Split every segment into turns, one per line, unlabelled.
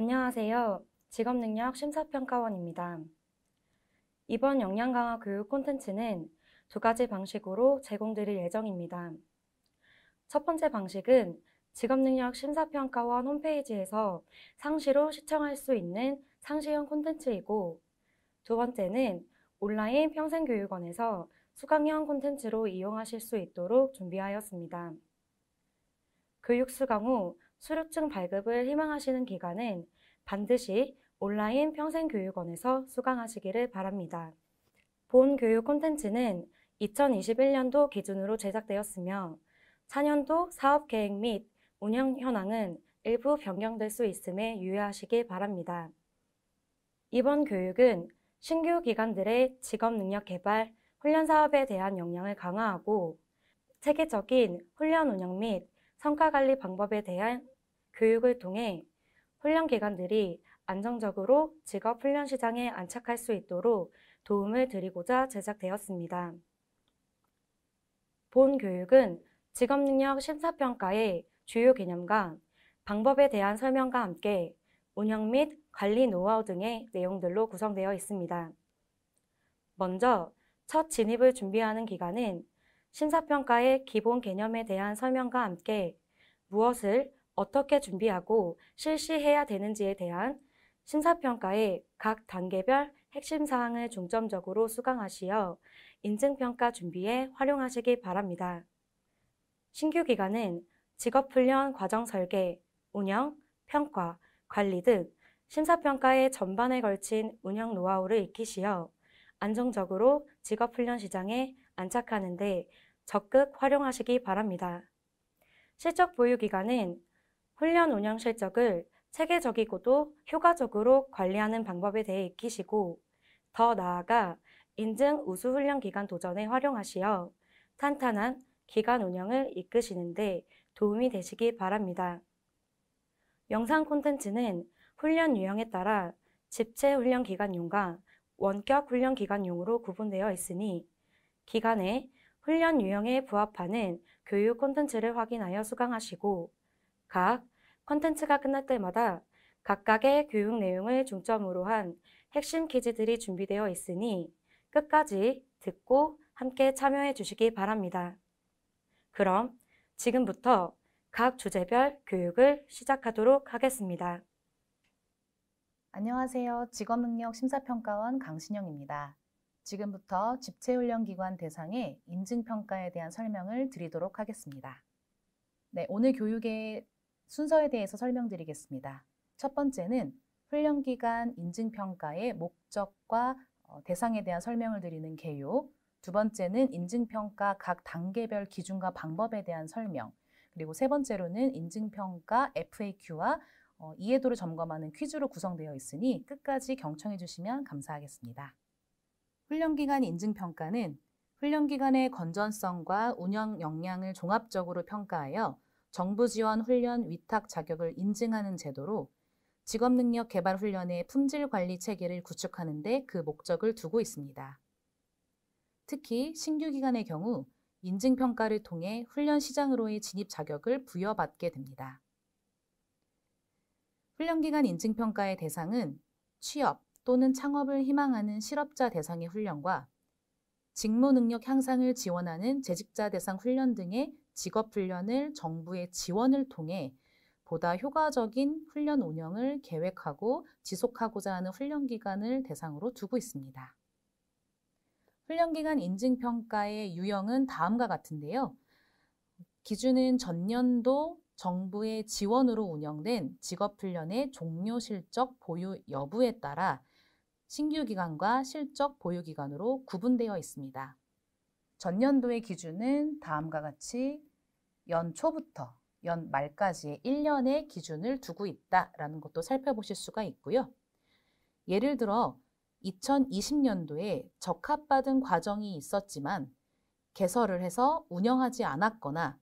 안녕하세요. 직업능력 심사평가원입니다. 이번 역량강화 교육 콘텐츠는 두 가지 방식으로 제공드릴 예정입니다. 첫 번째 방식은 직업능력 심사평가원 홈페이지에서 상시로 시청할 수 있는 상시형 콘텐츠이고 두 번째는 온라인 평생교육원에서 수강형 콘텐츠로 이용하실 수 있도록 준비하였습니다. 교육 수강 후 수료증 발급을 희망하시는 기간은 반드시 온라인 평생교육원에서 수강하시기를 바랍니다. 본 교육 콘텐츠는 2021년도 기준으로 제작되었으며 4년도 사업계획 및 운영 현황은 일부 변경될 수 있음에 유의하시기 바랍니다. 이번 교육은 신규 기관들의 직업 능력 개발, 훈련 사업에 대한 역량을 강화하고 체계적인 훈련 운영 및 성과관리 방법에 대한 교육을 통해 훈련기관들이 안정적으로 직업 훈련 시장에 안착할 수 있도록 도움을 드리고자 제작되었습니다. 본 교육은 직업 능력 심사평가의 주요 개념과 방법에 대한 설명과 함께 운영 및 관리 노하우 등의 내용들로 구성되어 있습니다. 먼저 첫 진입을 준비하는 기간은 심사평가의 기본 개념에 대한 설명과 함께 무엇을 어떻게 준비하고 실시해야 되는지에 대한 심사평가의 각 단계별 핵심 사항을 중점적으로 수강하시어 인증평가 준비에 활용하시기 바랍니다. 신규 기관은 직업훈련 과정 설계, 운영, 평가, 관리 등 심사평가의 전반에 걸친 운영 노하우를 익히시어 안정적으로 직업훈련 시장에 안착하는 데 적극 활용하시기 바랍니다. 실적 보유기관은 훈련 운영 실적을 체계적이고도 효과적으로 관리하는 방법에 대해 익히시고 더 나아가 인증 우수 훈련 기간 도전에 활용하시어 탄탄한 기관 운영을 이끄시는데 도움이 되시기 바랍니다. 영상 콘텐츠는 훈련 유형에 따라 집체 훈련 기관용과 원격 훈련 기관용으로 구분되어 있으니 기관에 훈련 유형에 부합하는 교육 콘텐츠를 확인하여 수강하시고 각 콘텐츠가 끝날 때마다 각각의 교육 내용을 중점으로 한 핵심 퀴즈들이 준비되어 있으니 끝까지 듣고 함께 참여해 주시기 바랍니다. 그럼 지금부터
각 주제별 교육을 시작하도록 하겠습니다. 안녕하세요. 직업능력 심사평가원 강신영입니다. 지금부터 집체훈련기관 대상의 인증평가에 대한 설명을 드리도록 하겠습니다. 네, 오늘 교육의 순서에 대해서 설명드리겠습니다. 첫 번째는 훈련기간 인증평가의 목적과 어, 대상에 대한 설명을 드리는 개요. 두 번째는 인증평가 각 단계별 기준과 방법에 대한 설명. 그리고 세 번째로는 인증평가 FAQ와 어, 이해도를 점검하는 퀴즈로 구성되어 있으니 끝까지 경청해 주시면 감사하겠습니다. 훈련기간 인증평가는 훈련기간의 건전성과 운영 역량을 종합적으로 평가하여 정부 지원 훈련 위탁 자격을 인증하는 제도로 직업 능력 개발 훈련의 품질 관리 체계를 구축하는 데 그 목적을 두고 있습니다. 특히 신규 기관의 경우 인증 평가를 통해 훈련 시장으로의 진입 자격을 부여받게 됩니다. 훈련 기간 인증 평가의 대상은 취업, 또는 창업을 희망하는 실업자 대상의 훈련과 직무 능력 향상을 지원하는 재직자 대상 훈련 등의 직업 훈련을 정부의 지원을 통해 보다 효과적인 훈련 운영을 계획하고 지속하고자 하는 훈련 기간을 대상으로 두고 있습니다. 훈련 기간 인증 평가의 유형은 다음과 같은데요. 기준은 전년도 정부의 지원으로 운영된 직업훈련의 종료 실적 보유 여부에 따라 신규기관과 실적 보유기관으로 구분되어 있습니다. 전년도의 기준은 다음과 같이 연 초부터 연 말까지의 1년의 기준을 두고 있다라는 것도 살펴보실 수가 있고요. 예를 들어 2020년도에 적합받은 과정이 있었지만 개설을 해서 운영하지 않았거나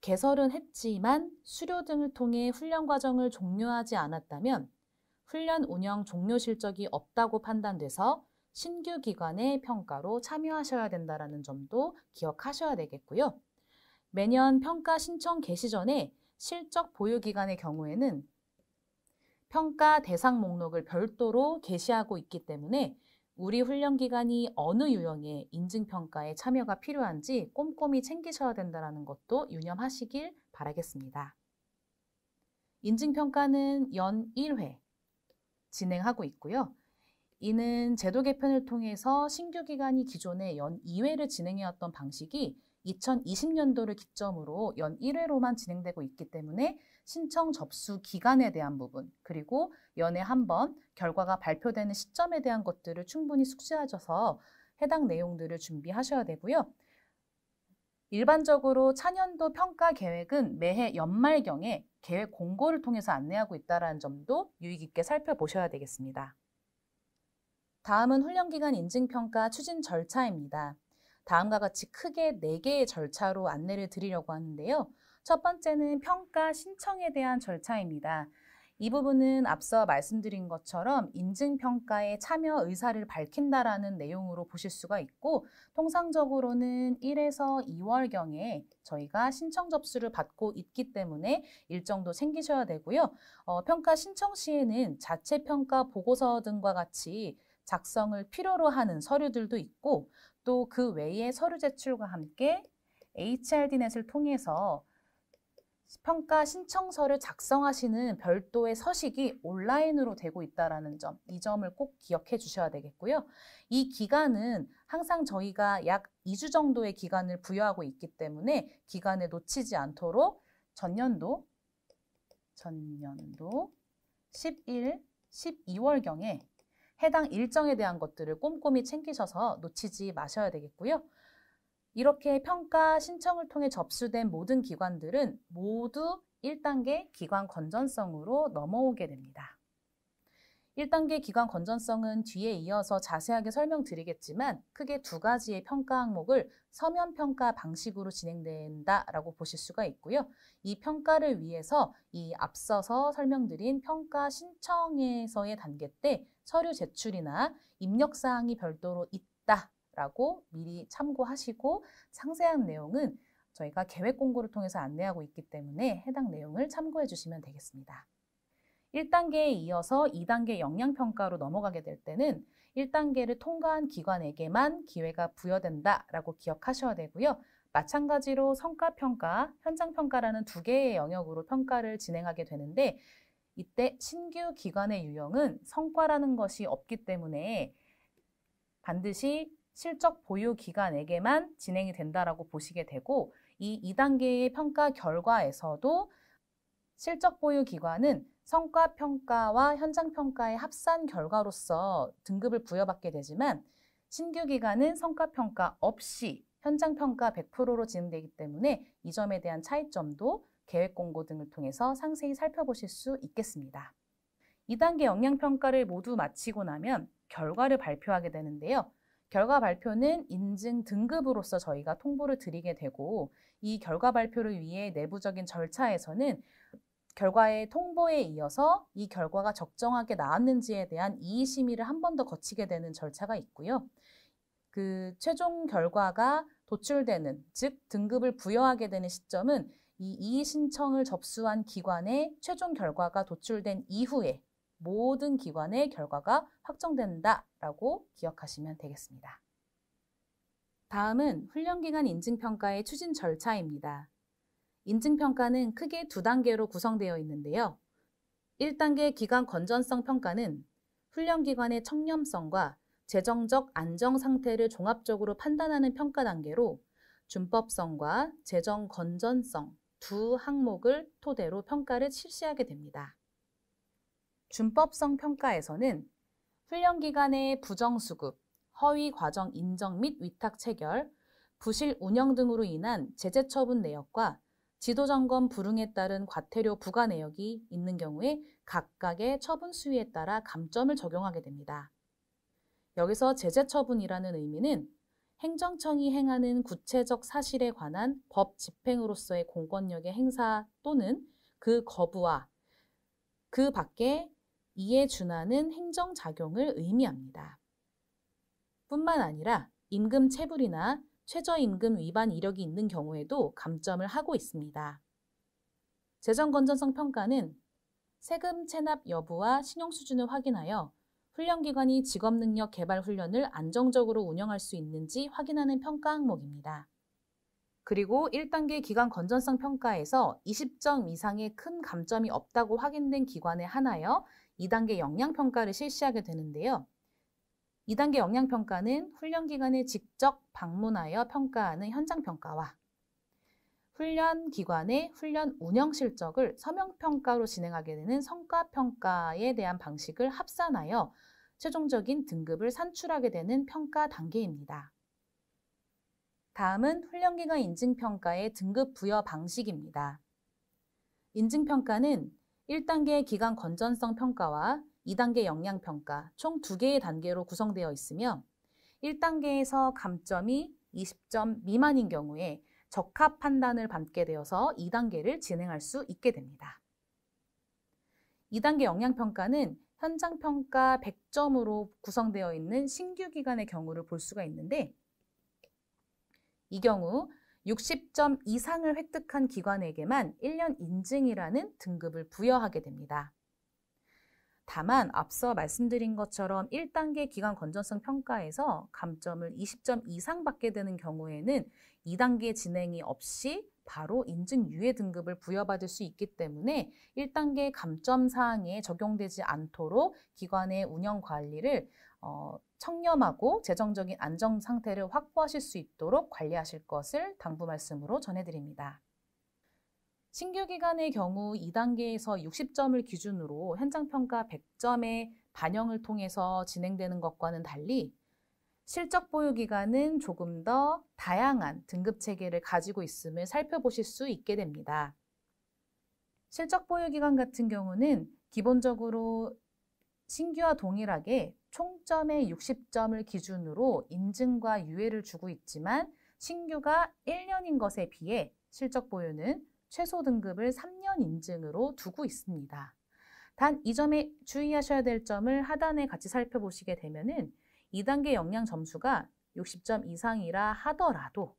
개설은 했지만 수료 등을 통해 훈련 과정을 종료하지 않았다면 훈련 운영 종료 실적이 없다고 판단돼서 신규 기관의 평가로 참여하셔야 된다는 점도 기억하셔야 되겠고요. 매년 평가 신청 개시 전에 실적 보유 기관의 경우에는 평가 대상 목록을 별도로 게시하고 있기 때문에 우리 훈련 기관이 어느 유형의 인증 평가에 참여가 필요한지 꼼꼼히 챙기셔야 된다는 것도 유념하시길 바라겠습니다. 인증 평가는 연 1회, 진행하고 있고요. 이는 제도 개편을 통해서 신규 기간이 기존에 연 2회를 진행해왔던 방식이 2020년도를 기점으로 연 1회로만 진행되고 있기 때문에 신청 접수 기간에 대한 부분, 그리고 연에 한 번 결과가 발표되는 시점에 대한 것들을 충분히 숙지하셔서 해당 내용들을 준비하셔야 되고요. 일반적으로 차년도 평가 계획은 매해 연말경에 계획 공고를 통해서 안내하고 있다는 점도 유의 깊게 살펴보셔야 되겠습니다. 다음은 훈련기간 인증평가 추진 절차입니다. 다음과 같이 크게 4개의 절차로 안내를 드리려고 하는데요. 첫 번째는 평가 신청에 대한 절차입니다. 이 부분은 앞서 말씀드린 것처럼 인증평가에 참여 의사를 밝힌다라는 내용으로 보실 수가 있고 통상적으로는 1에서 2월경에 저희가 신청 접수를 받고 있기 때문에 일정도 챙기셔야 되고요. 어, 평가 신청 시에는 자체 평가 보고서 등과 같이 작성을 필요로 하는 서류들도 있고 또 그 외에 서류 제출과 함께 HRD넷을 통해서 평가 신청서를 작성하시는 별도의 서식이 온라인으로 되고 있다는 점, 이 점을 꼭 기억해 주셔야 되겠고요. 이 기간은 항상 저희가 약 2주 정도의 기간을 부여하고 있기 때문에 기간에 놓치지 않도록 전년도 전년도 11, 12월경에 해당 일정에 대한 것들을 꼼꼼히 챙기셔서 놓치지 마셔야 되겠고요. 이렇게 평가 신청을 통해 접수된 모든 기관들은 모두 1단계 기관 건전성으로 넘어오게 됩니다. 1단계 기관 건전성은 뒤에 이어서 자세하게 설명드리겠지만 크게 두 가지의 평가 항목을 서면 평가 방식으로 진행된다라고 보실 수가 있고요. 이 평가를 위해서 이 앞서서 설명드린 평가 신청에서의 단계 때 서류 제출이나 입력 사항이 별도로 있다 라고 미리 참고하시고 상세한 내용은 저희가 계획 공고를 통해서 안내하고 있기 때문에 해당 내용을 참고해 주시면 되겠습니다. 1단계에 이어서 2단계 역량평가로 넘어가게 될 때는 1단계를 통과한 기관에게만 기회가 부여된다라고 기억하셔야 되고요. 마찬가지로 성과평가, 현장평가라는 두 개의 영역으로 평가를 진행하게 되는데 이때 신규 기관의 유형은 성과라는 것이 없기 때문에 반드시 실적 보유 기관에게만 진행이 된다라고 보시게 되고 이 2단계의 평가 결과에서도 실적 보유 기관은 성과 평가와 현장 평가의 합산 결과로서 등급을 부여받게 되지만 신규 기관은 성과 평가 없이 현장 평가 100%로 진행되기 때문에 이 점에 대한 차이점도 계획 공고 등을 통해서 상세히 살펴보실 수 있겠습니다. 2단계 역량평가를 모두 마치고 나면 결과를 발표하게 되는데요. 결과 발표는 인증 등급으로서 저희가 통보를 드리게 되고 이 결과 발표를 위해 내부적인 절차에서는 결과의 통보에 이어서 이 결과가 적정하게 나왔는지에 대한 이의 심의를 한 번 더 거치게 되는 절차가 있고요. 그 최종 결과가 도출되는 즉 등급을 부여하게 되는 시점은 이 이의 신청을 접수한 기관의 최종 결과가 도출된 이후에 모든 기관의 결과가 확정된다라고 기억하시면 되겠습니다. 다음은 훈련기간 인증평가의 추진 절차입니다. 인증평가는 크게 두 단계로 구성되어 있는데요. 1단계 기관 건전성 평가는 훈련기관의 청렴성과 재정적 안정 상태를 종합적으로 판단하는 평가 단계로 준법성과 재정 건전성 두 항목을 토대로 평가를 실시하게 됩니다. 준법성 평가에서는 훈련 기간의 부정 수급, 허위 과정 인정 및 위탁 체결, 부실 운영 등으로 인한 제재 처분 내역과 지도 점검 불응에 따른 과태료 부과 내역이 있는 경우에 각각의 처분 수위에 따라 감점을 적용하게 됩니다. 여기서 제재 처분이라는 의미는 행정청이 행하는 구체적 사실에 관한 법 집행으로서의 공권력의 행사 또는 그 거부와 그 밖에 이에 준하는 행정작용을 의미합니다. 뿐만 아니라 임금 체불이나 최저임금 위반 이력이 있는 경우에도 감점을 하고 있습니다. 재정건전성 평가는 세금 체납 여부와 신용 수준을 확인하여 훈련기관이 직업능력 개발 훈련을 안정적으로 운영할 수 있는지 확인하는 평가 항목입니다. 그리고 1단계 기관 건전성 평가에서 20점 이상의 큰 감점이 없다고 확인된 기관에 하나여 2단계 역량평가를 실시하게 되는데요. 2단계 역량평가는 훈련 기관에 직접 방문하여 평가하는 현장평가와 훈련 기관의 훈련 운영 실적을 서명평가로 진행하게 되는 성과평가에 대한 방식을 합산하여 최종적인 등급을 산출하게 되는 평가 단계입니다. 다음은 훈련기관 인증평가의 등급 부여 방식입니다. 인증평가는 1단계 기간 건전성 평가와 2단계 역량 평가 총2개의 단계로 구성되어 있으며 1단계에서 감점이 20점 미만인 경우에 적합 판단을 받게 되어서 2단계를 진행할 수 있게 됩니다. 2단계 역량 평가는 현장평가 100점으로 구성되어 있는 신규 기관의 경우를 볼 수가 있는데 이 경우 60점 이상을 획득한 기관에게만 1년 인증이라는 등급을 부여하게 됩니다. 다만 앞서 말씀드린 것처럼 1단계 기관 건전성 평가에서 감점을 20점 이상 받게 되는 경우에는 2단계 진행이 없이 바로 인증 유예 등급을 부여받을 수 있기 때문에 1단계 감점 사항에 적용되지 않도록 기관의 운영 관리를 어, 청렴하고 재정적인 안정 상태를 확보하실 수 있도록 관리하실 것을 당부 말씀으로 전해드립니다. 신규 기간의 경우 2단계에서 60점을 기준으로 현장평가 100점의 반영을 통해서 진행되는 것과는 달리 실적 보유 기간은 조금 더 다양한 등급 체계를 가지고 있음을 살펴보실 수 있게 됩니다. 실적 보유 기간 같은 경우는 기본적으로 신규와 동일하게 총점의 60점을 기준으로 인증과 유예를 주고 있지만 신규가 1년인 것에 비해 실적 보유는 최소 등급을 3년 인증으로 두고 있습니다. 단 이 점에 주의하셔야 될 점을 하단에 같이 살펴보시게 되면은 2단계 역량 점수가 60점 이상이라 하더라도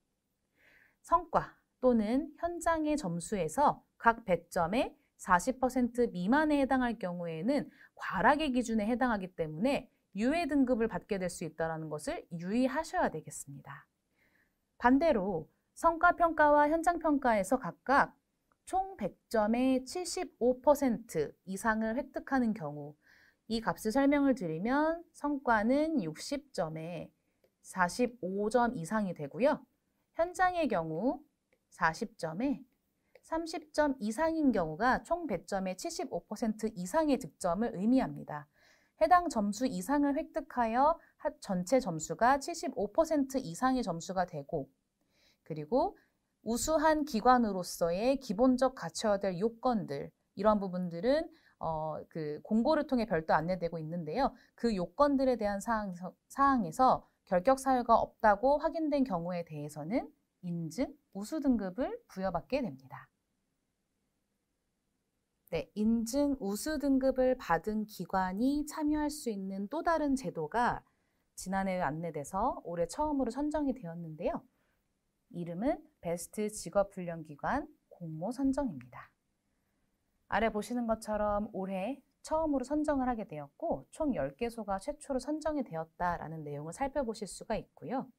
성과 또는 현장의 점수에서 각1점에40% 미만에 해당할 경우에는 과락의 기준에 해당하기 때문에 유해 등급을 받게 될 수 있다는 것을 유의하셔야 되겠습니다. 반대로 성과평가와 현장평가에서 각각 총 100점의 75% 이상을 획득하는 경우 이 값을 설명을 드리면 성과는 60점에 45점 이상이 되고요. 현장의 경우 40점에 30점 이상인 경우가 총 100점의 75% 이상의 득점을 의미합니다. 해당 점수 이상을 획득하여 전체 점수가 75% 이상의 점수가 되고 그리고 우수한 기관으로서의 기본적 갖춰야 될 요건들 이런 부분들은 어, 그 공고를 통해 별도 안내되고 있는데요. 그 요건들에 대한 사항, 사항에서 결격 사유가 없다고 확인된 경우에 대해서는 인증, 우수 등급을 부여받게 됩니다. 네, 인증 우수 등급을 받은 기관이 참여할 수 있는 또 다른 제도가 지난해 안내돼서 올해 처음으로 선정이 되었는데요. 이름은 베스트 직업훈련기관 공모 선정입니다. 아래 보시는 것처럼 올해 처음으로 선정을 하게 되었고 총 10개소가 최초로 선정이 되었다라는 내용을 살펴보실 수가 있고요.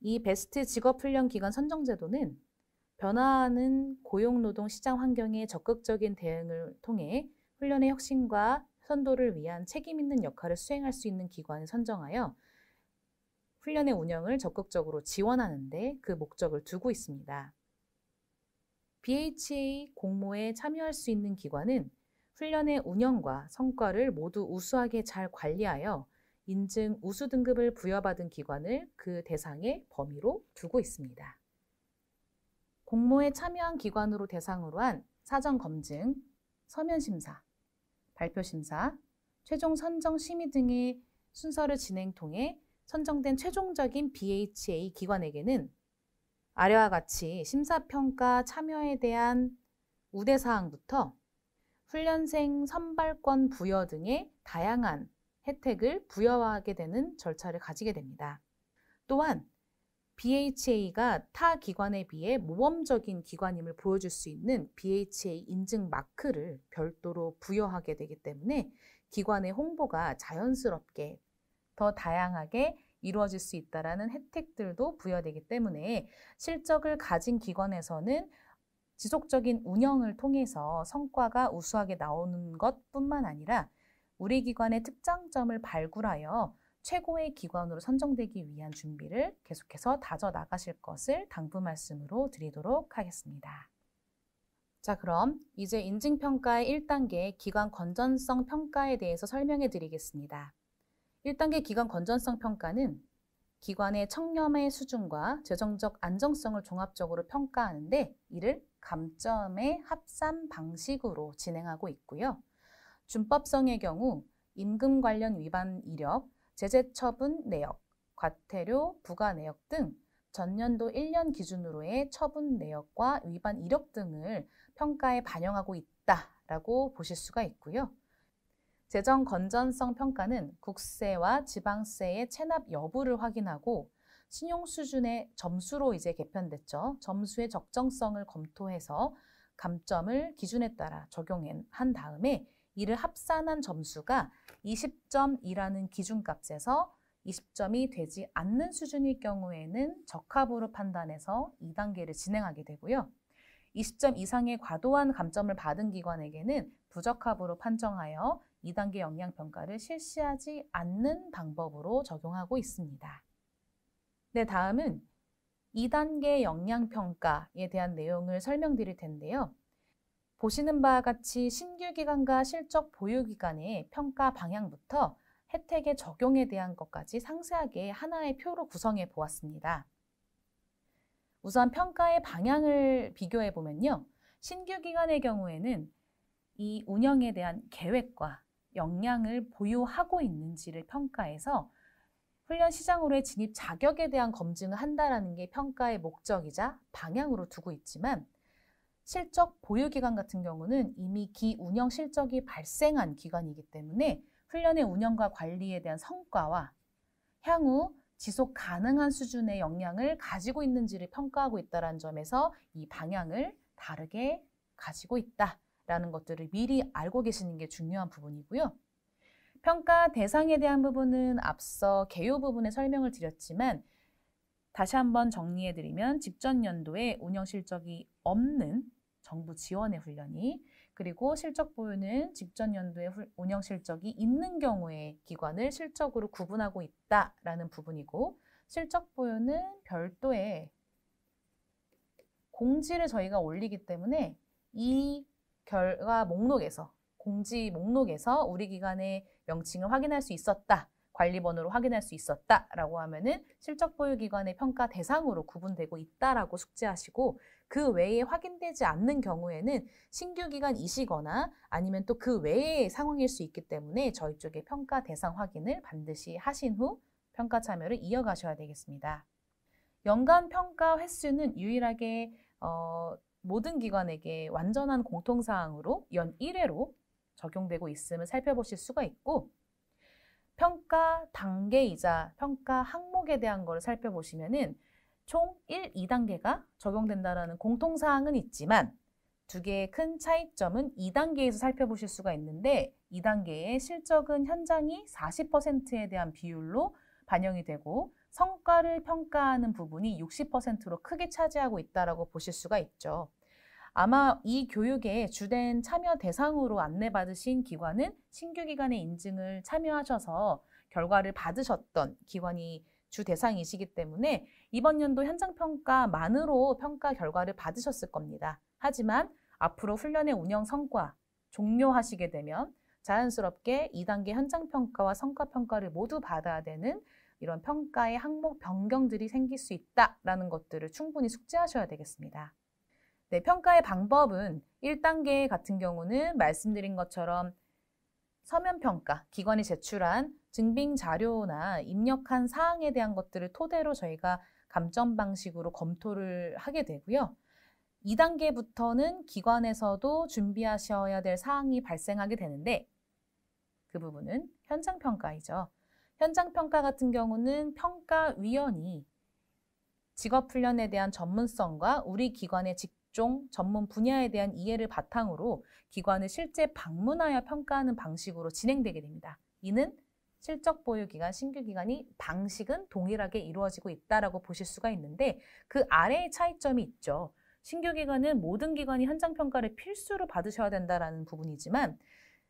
이 베스트 직업훈련기관 선정제도는 변화하는 고용노동 시장 환경에 적극적인 대응을 통해 훈련의 혁신과 선도를 위한 책임 있는 역할을 수행할 수 있는 기관을 선정하여 훈련의 운영을 적극적으로 지원하는데 그 목적을 두고 있습니다. BHA 공모에 참여할 수 있는 기관은 훈련의 운영과 성과를 모두 우수하게 잘 관리하여 인증 우수 등급을 부여받은 기관을 그 대상의 범위로 두고 있습니다. 공모에 참여한 기관으로 대상으로 한 사전 검증, 서면 심사, 발표 심사, 최종 선정 심의 등의 순서를 진행 통해 선정된 최종적인 BHA 기관에게는 아래와 같이 심사평가 참여에 대한 우대사항부터 훈련생 선발권 부여 등의 다양한 혜택을 부여하게 되는 절차를 가지게 됩니다. 또한 BHA가 타 기관에 비해 모범적인 기관임을 보여줄 수 있는 BHA 인증 마크를 별도로 부여하게 되기 때문에 기관의 홍보가 자연스럽게 더 다양하게 이루어질 수 있다라는 혜택들도 부여되기 때문에 실적을 가진 기관에서는 지속적인 운영을 통해서 성과가 우수하게 나오는 것뿐만 아니라 우리 기관의 특장점을 발굴하여 최고의 기관으로 선정되기 위한 준비를 계속해서 다져 나가실 것을 당부 말씀으로 드리도록 하겠습니다. 자, 그럼 이제 인증평가의 1단계 기관 건전성 평가에 대해서 설명해 드리겠습니다. 1단계 기관 건전성 평가는 기관의 청렴의 수준과 재정적 안정성을 종합적으로 평가하는데 이를 감점의 합산 방식으로 진행하고 있고요. 준법성의 경우 임금 관련 위반 이력, 제재처분 내역, 과태료, 부과 내역 등 전년도 1년 기준으로의 처분 내역과 위반 이력 등을 평가에 반영하고 있다라고 보실 수가 있고요. 재정 건전성 평가는 국세와 지방세의 체납 여부를 확인하고 신용 수준의 점수로 이제 개편됐죠. 점수의 적정성을 검토해서 감점을 기준에 따라 적용한 다음에 이를 합산한 점수가 20점이라는 기준값에서 20점이 되지 않는 수준일 경우에는 적합으로 판단해서 2단계를 진행하게 되고요. 20점 이상의 과도한 감점을 받은 기관에게는 부적합으로 판정하여 2단계 역량평가를 실시하지 않는 방법으로 적용하고 있습니다. 네, 다음은 2단계 역량평가에 대한 내용을 설명드릴 텐데요. 보시는 바와 같이 신규 기관과 실적 보유 기관의 평가 방향부터 혜택의 적용에 대한 것까지 상세하게 하나의 표로 구성해 보았습니다. 우선 평가의 방향을 비교해 보면요. 신규 기관의 경우에는 이 운영에 대한 계획과 역량을 보유하고 있는지를 평가해서 훈련 시장으로의 진입 자격에 대한 검증을 한다는게 평가의 목적이자 방향으로 두고 있지만 실적 보유 기간 같은 경우는 이미 기 운영 실적이 발생한 기간이기 때문에 훈련의 운영과 관리에 대한 성과와 향후 지속 가능한 수준의 역량을 가지고 있는지를 평가하고 있다는 점에서 이 방향을 다르게 가지고 있다라는 것들을 미리 알고 계시는 게 중요한 부분이고요. 평가 대상에 대한 부분은 앞서 개요 부분에 설명을 드렸지만 다시 한번 정리해드리면 직전 연도에 운영 실적이 없는 정부 지원의 훈련이 그리고 실적 보유는 직전 연도에 운영 실적이 있는 경우에 기관을 실적으로 구분하고 있다라는 부분이고 실적 보유는 별도의 공지를 저희가 올리기 때문에 이 결과 목록에서 공지 목록에서 우리 기관의 명칭을 확인할 수 있었다. 관리번호로 확인할 수 있었다라고 하면은 실적 보유 기관의 평가 대상으로 구분되고 있다라고 숙지하시고 그 외에 확인되지 않는 경우에는 신규 기관이시거나 아니면 또 그 외의 상황일 수 있기 때문에 저희 쪽에 평가 대상 확인을 반드시 하신 후 평가 참여를 이어가셔야 되겠습니다. 연간 평가 횟수는 유일하게 어, 모든 기관에게 완전한 공통사항으로 연 1회로 적용되고 있음을 살펴보실 수가 있고 평가 단계이자 평가 항목에 대한 것을 살펴보시면은 총 1, 2단계가 적용된다라는 공통사항은 있지만 두 개의 큰 차이점은 2단계에서 살펴보실 수가 있는데 2단계의 실적은 현장이 40%에 대한 비율로 반영이 되고 성과를 평가하는 부분이 60%로 크게 차지하고 있다라고 보실 수가 있죠. 아마 이 교육에 주된 참여 대상으로 안내받으신 기관은 신규 기관의 인증을 참여하셔서 결과를 받으셨던 기관이 주 대상이시기 때문에 이번 연도 현장 평가만으로 평가 결과를 받으셨을 겁니다. 하지만 앞으로 훈련의 운영 성과 종료하시게 되면 자연스럽게 2단계 현장 평가와 성과 평가를 모두 받아야 되는 이런 평가의 항목 변경들이 생길 수 있다라는 것들을 충분히 숙지하셔야 되겠습니다. 네, 평가의 방법은 1단계 같은 경우는 말씀드린 것처럼 서면 평가, 기관이 제출한 증빙 자료나 입력한 사항에 대한 것들을 토대로 저희가 감점 방식으로 검토를 하게 되고요. 2단계부터는 기관에서도 준비하셔야 될 사항이 발생하게 되는데 그 부분은 현장 평가이죠. 현장 평가 같은 경우는 평가위원이 직업 훈련에 대한 전문성과 우리 기관의 직 업종, 전문 분야에 대한 이해를 바탕으로 기관을 실제 방문하여 평가하는 방식으로 진행되게 됩니다. 이는 실적 보유 기관 신규 기관이 방식은 동일하게 이루어지고 있다라고 보실 수가 있는데 그 아래의 차이점이 있죠. 신규 기관은 모든 기관이 현장 평가를 필수로 받으셔야 된다라는 부분이지만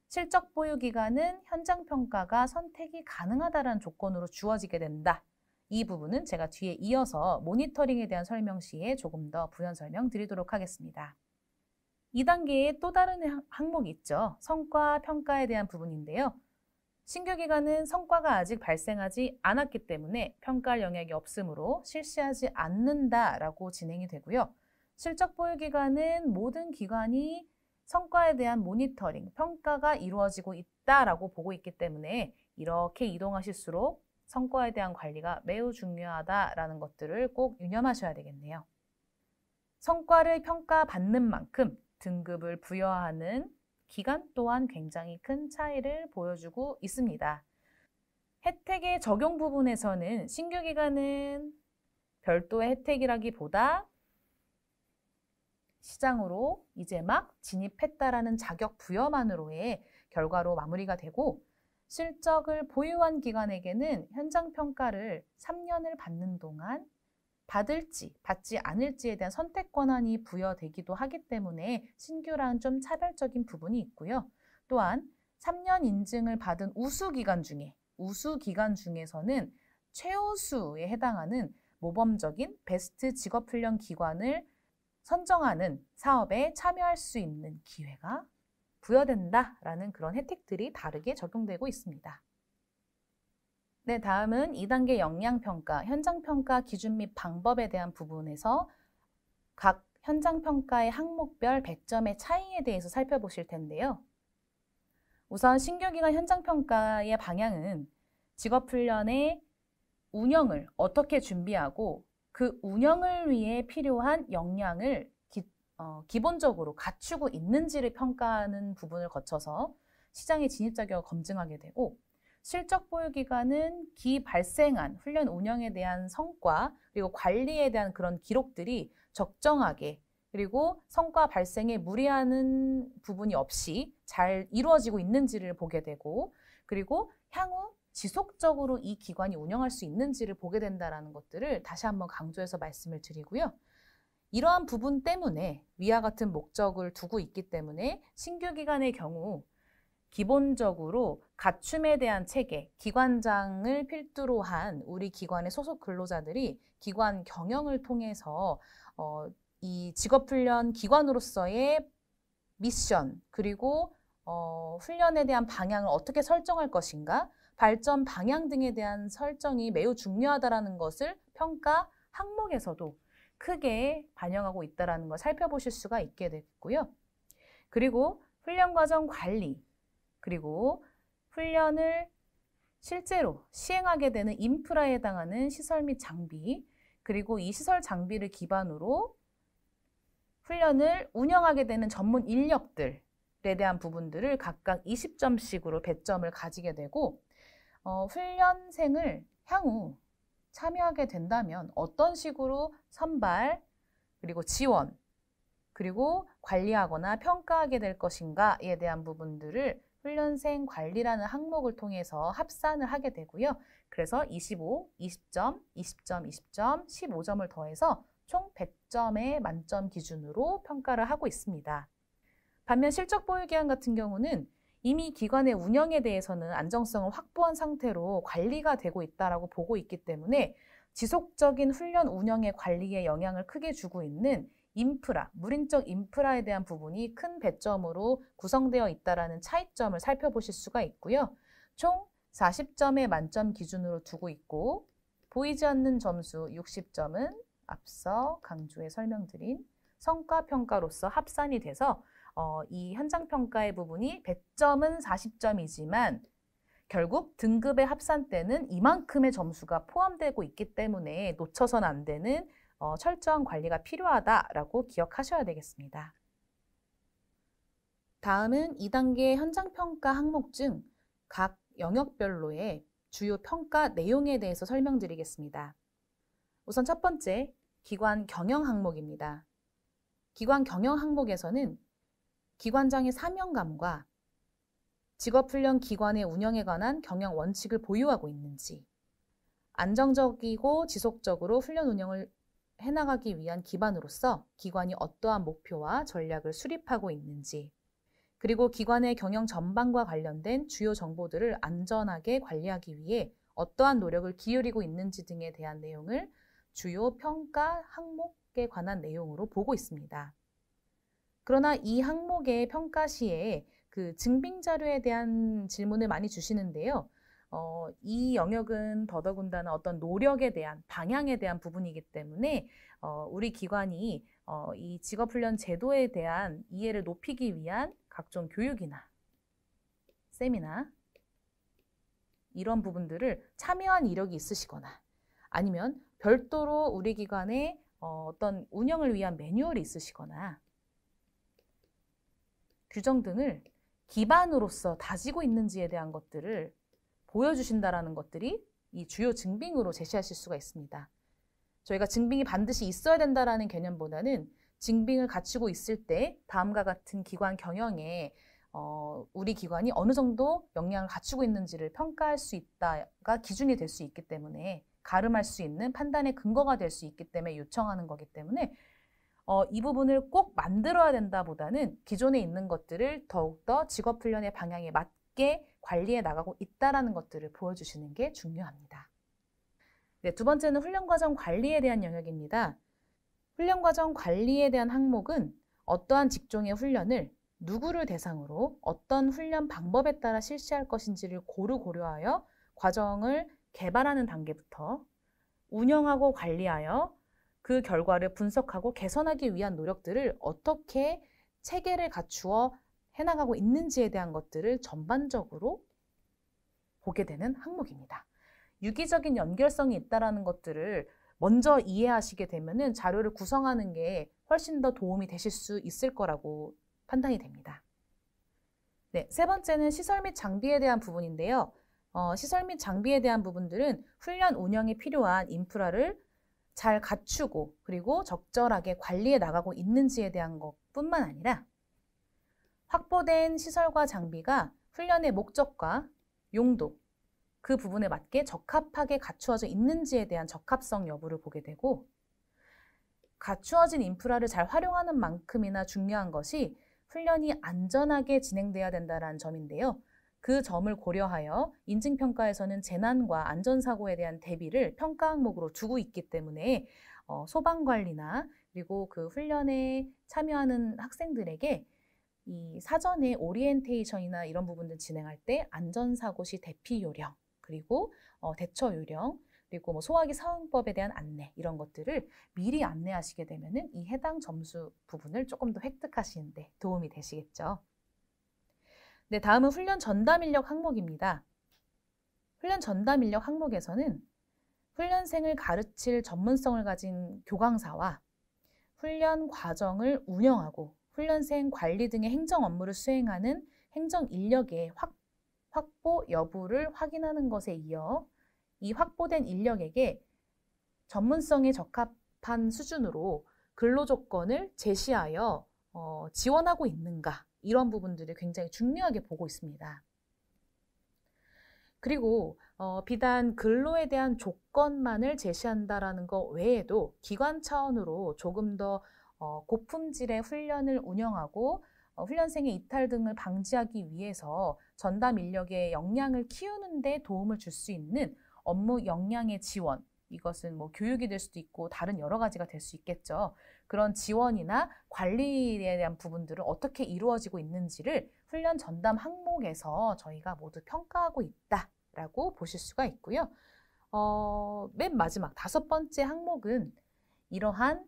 실적 보유 기관은 현장 평가가 선택이 가능하다라는 조건으로 주어지게 된다. 이 부분은 제가 뒤에 이어서 모니터링에 대한 설명 시에 조금 더 부연 설명 드리도록 하겠습니다. 2단계에 또 다른 항목이 있죠. 성과 평가에 대한 부분인데요. 신규 기관은 성과가 아직 발생하지 않았기 때문에 평가할 영역이 없으므로 실시하지 않는다라고 진행이 되고요. 실적 보유 기관은 모든 기관이 성과에 대한 모니터링, 평가가 이루어지고 있다라고 보고 있기 때문에 이렇게 이동하실수록 성과에 대한 관리가 매우 중요하다라는 것들을 꼭 유념하셔야 되겠네요. 성과를 평가받는 만큼 등급을 부여하는 기간 또한 굉장히 큰 차이를 보여주고 있습니다. 혜택의 적용 부분에서는 신규 기간은 별도의 혜택이라기보다 시장으로 이제 막 진입했다라는 자격 부여만으로의 결과로 마무리가 되고 실적을 보유한 기관에게는 현장 평가를 3년을 받는 동안 받을지 받지 않을지에 대한 선택 권한이 부여되기도 하기 때문에 신규랑 좀 차별적인 부분이 있고요. 또한 3년 인증을 받은 우수 기관 중에 우수 기관 중에서는 최우수에 해당하는 모범적인 베스트 직업훈련 기관을 선정하는 사업에 참여할 수 있는 기회가 부여된다라는 그런 혜택들이 다르게 적용되고 있습니다. 네, 다음은 2단계 역량평가, 현장평가 기준 및 방법에 대한 부분에서 각 현장평가의 항목별 100점의 차이에 대해서 살펴보실 텐데요. 우선 신규기관 현장평가의 방향은 직업훈련의 운영을 어떻게 준비하고 그 운영을 위해 필요한 역량을 어, 기본적으로 갖추고 있는지를 평가하는 부분을 거쳐서 시장의 진입 자격을 검증하게 되고 실적 보유 기간은 기 발생한 훈련 운영에 대한 성과 그리고 관리에 대한 그런 기록들이 적정하게 그리고 성과 발생에 무리하는 부분이 없이 잘 이루어지고 있는지를 보게 되고 그리고 향후 지속적으로 이 기관이 운영할 수 있는지를 보게 된다라는 것들을 다시 한번 강조해서 말씀을 드리고요. 이러한 부분 때문에 위와 같은 목적을 두고 있기 때문에 신규 기관의 경우 기본적으로 가춤에 대한 체계, 기관장을 필두로 한 우리 기관의 소속 근로자들이 기관 경영을 통해서 어, 이 직업훈련 기관으로서의 미션 그리고 어, 훈련에 대한 방향을 어떻게 설정할 것인가, 발전 방향 등에 대한 설정이 매우 중요하다라는 것을 평가 항목에서도 크게 반영하고 있다는 걸 살펴보실 수가 있게 되겠고요. 그리고 훈련 과정 관리, 그리고 훈련을 실제로 시행하게 되는 인프라에 해당하는 시설 및 장비, 그리고 이 시설 장비를 기반으로 훈련을 운영하게 되는 전문 인력들에 대한 부분들을 각각 20점씩으로 배점을 가지게 되고 어, 훈련생을 향후 참여하게 된다면 어떤 식으로 선발, 그리고 지원, 그리고 관리하거나 평가하게 될 것인가에 대한 부분들을 훈련생 관리라는 항목을 통해서 합산을 하게 되고요. 그래서 25, 20점, 20점, 20점, 15점을 더해서 총 100점의 만점 기준으로 평가를 하고 있습니다. 반면 실적 보유 기한 같은 경우는 이미 기관의 운영에 대해서는 안정성을 확보한 상태로 관리가 되고 있다라고 보고 있기 때문에 지속적인 훈련 운영의 관리에 영향을 크게 주고 있는 인프라, 무린적 인프라에 대한 부분이 큰 배점으로 구성되어 있다라는 차이점을 살펴보실 수가 있고요. 총 40점의 만점 기준으로 두고 있고 보이지 않는 점수 60점은 앞서 강조해 설명드린 성과평가로서 합산이 돼서 어, 이 현장 평가의 부분이 100점은 40점이지만 결국 등급의 합산 때는 이만큼의 점수가 포함되고 있기 때문에 놓쳐선 안 되는 어, 철저한 관리가 필요하다라고 기억하셔야 되겠습니다. 다음은 2단계 현장평가 항목 중 각 영역별로의 주요 평가 내용에 대해서 설명드리겠습니다. 우선 첫 번째, 기관 경영 항목입니다. 기관 경영 항목에서는 기관장의 사명감과 직업훈련 기관의 운영에 관한 경영 원칙을 보유하고 있는지, 안정적이고 지속적으로 훈련 운영을 해나가기 위한 기반으로서 기관이 어떠한 목표와 전략을 수립하고 있는지, 그리고 기관의 경영 전반과 관련된 주요 정보들을 안전하게 관리하기 위해 어떠한 노력을 기울이고 있는지 등에 대한 내용을 주요 평가 항목에 관한 내용으로 보고 있습니다. 그러나 이 항목의 평가 시에 그 증빙 자료에 대한 질문을 많이 주시는데요. 어, 이 영역은 더더군다나 어떤 노력에 대한 방향에 대한 부분이기 때문에 어, 우리 기관이 어, 이 직업훈련 제도에 대한 이해를 높이기 위한 각종 교육이나 세미나 이런 부분들을 참여한 이력이 있으시거나 아니면 별도로 우리 기관에 어, 어떤 운영을 위한 매뉴얼이 있으시거나 규정 등을 기반으로서 다지고 있는지에 대한 것들을 보여주신다라는 것들이 이 주요 증빙으로 제시하실 수가 있습니다. 저희가 증빙이 반드시 있어야 된다라는 개념보다는 증빙을 갖추고 있을 때 다음과 같은 기관 경영에 어, 우리 기관이 어느 정도 역량을 갖추고 있는지를 평가할 수 있다가 기준이 될 수 있기 때문에 가름할 수 있는 판단의 근거가 될 수 있기 때문에 요청하는 거기 때문에 어, 이 부분을 꼭 만들어야 된다보다는 기존에 있는 것들을 더욱더 직업 훈련의 방향에 맞게 관리해 나가고 있다는 것들을 보여주시는 게 중요합니다. 네, 두 번째는 훈련 과정 관리에 대한 영역입니다. 훈련 과정 관리에 대한 항목은 어떠한 직종의 훈련을 누구를 대상으로 어떤 훈련 방법에 따라 실시할 것인지를 고루 고려하여 과정을 개발하는 단계부터 운영하고 관리하여 그 결과를 분석하고 개선하기 위한 노력들을 어떻게 체계를 갖추어 해나가고 있는지에 대한 것들을 전반적으로 보게 되는 항목입니다. 유기적인 연결성이 있다는 것들을 먼저 이해하시게 되면 자료를 구성하는 게 훨씬 더 도움이 되실 수 있을 거라고 판단이 됩니다. 네, 세 번째는 시설 및 장비에 대한 부분인데요. 어, 시설 및 장비에 대한 부분들은 훈련 운영에 필요한 인프라를 잘 갖추고 그리고 적절하게 관리해 나가고 있는지에 대한 것뿐만 아니라 확보된 시설과 장비가 훈련의 목적과 용도 그 부분에 맞게 적합하게 갖추어져 있는지에 대한 적합성 여부를 보게 되고 갖추어진 인프라를 잘 활용하는 만큼이나 중요한 것이 훈련이 안전하게 진행돼야 된다는 점인데요. 그 점을 고려하여 인증평가에서는 재난과 안전사고에 대한 대비를 평가 항목으로 두고 있기 때문에 어, 소방관리나 그리고 그 훈련에 참여하는 학생들에게 이 사전에 오리엔테이션이나 이런 부분들 진행할 때 안전사고 시 대피 요령 그리고 어, 대처 요령 그리고 뭐 소화기 사용법에 대한 안내 이런 것들을 미리 안내하시게 되면은 이 해당 점수 부분을 조금 더 획득하시는데 도움이 되시겠죠. 네, 다음은 훈련 전담 인력 항목입니다. 훈련 전담 인력 항목에서는 훈련생을 가르칠 전문성을 가진 교강사와 훈련 과정을 운영하고 훈련생 관리 등의 행정 업무를 수행하는 행정 인력의 확, 확보 여부를 확인하는 것에 이어 이 확보된 인력에게 전문성에 적합한 수준으로 근로 조건을 제시하여 어, 지원하고 있는가 이런 부분들을 굉장히 중요하게 보고 있습니다. 그리고 어, 비단 근로에 대한 조건만을 제시한다라는 것 외에도 기관 차원으로 조금 더 어, 고품질의 훈련을 운영하고 어, 훈련생의 이탈 등을 방지하기 위해서 전담 인력의 역량을 키우는 데 도움을 줄 수 있는 업무 역량의 지원 이것은 뭐 교육이 될 수도 있고 다른 여러 가지가 될 수 있겠죠. 그런 지원이나 관리에 대한 부분들은 어떻게 이루어지고 있는지를 훈련 전담 항목에서 저희가 모두 평가하고 있다라고 보실 수가 있고요. 어, 맨 마지막 다섯 번째 항목은 이러한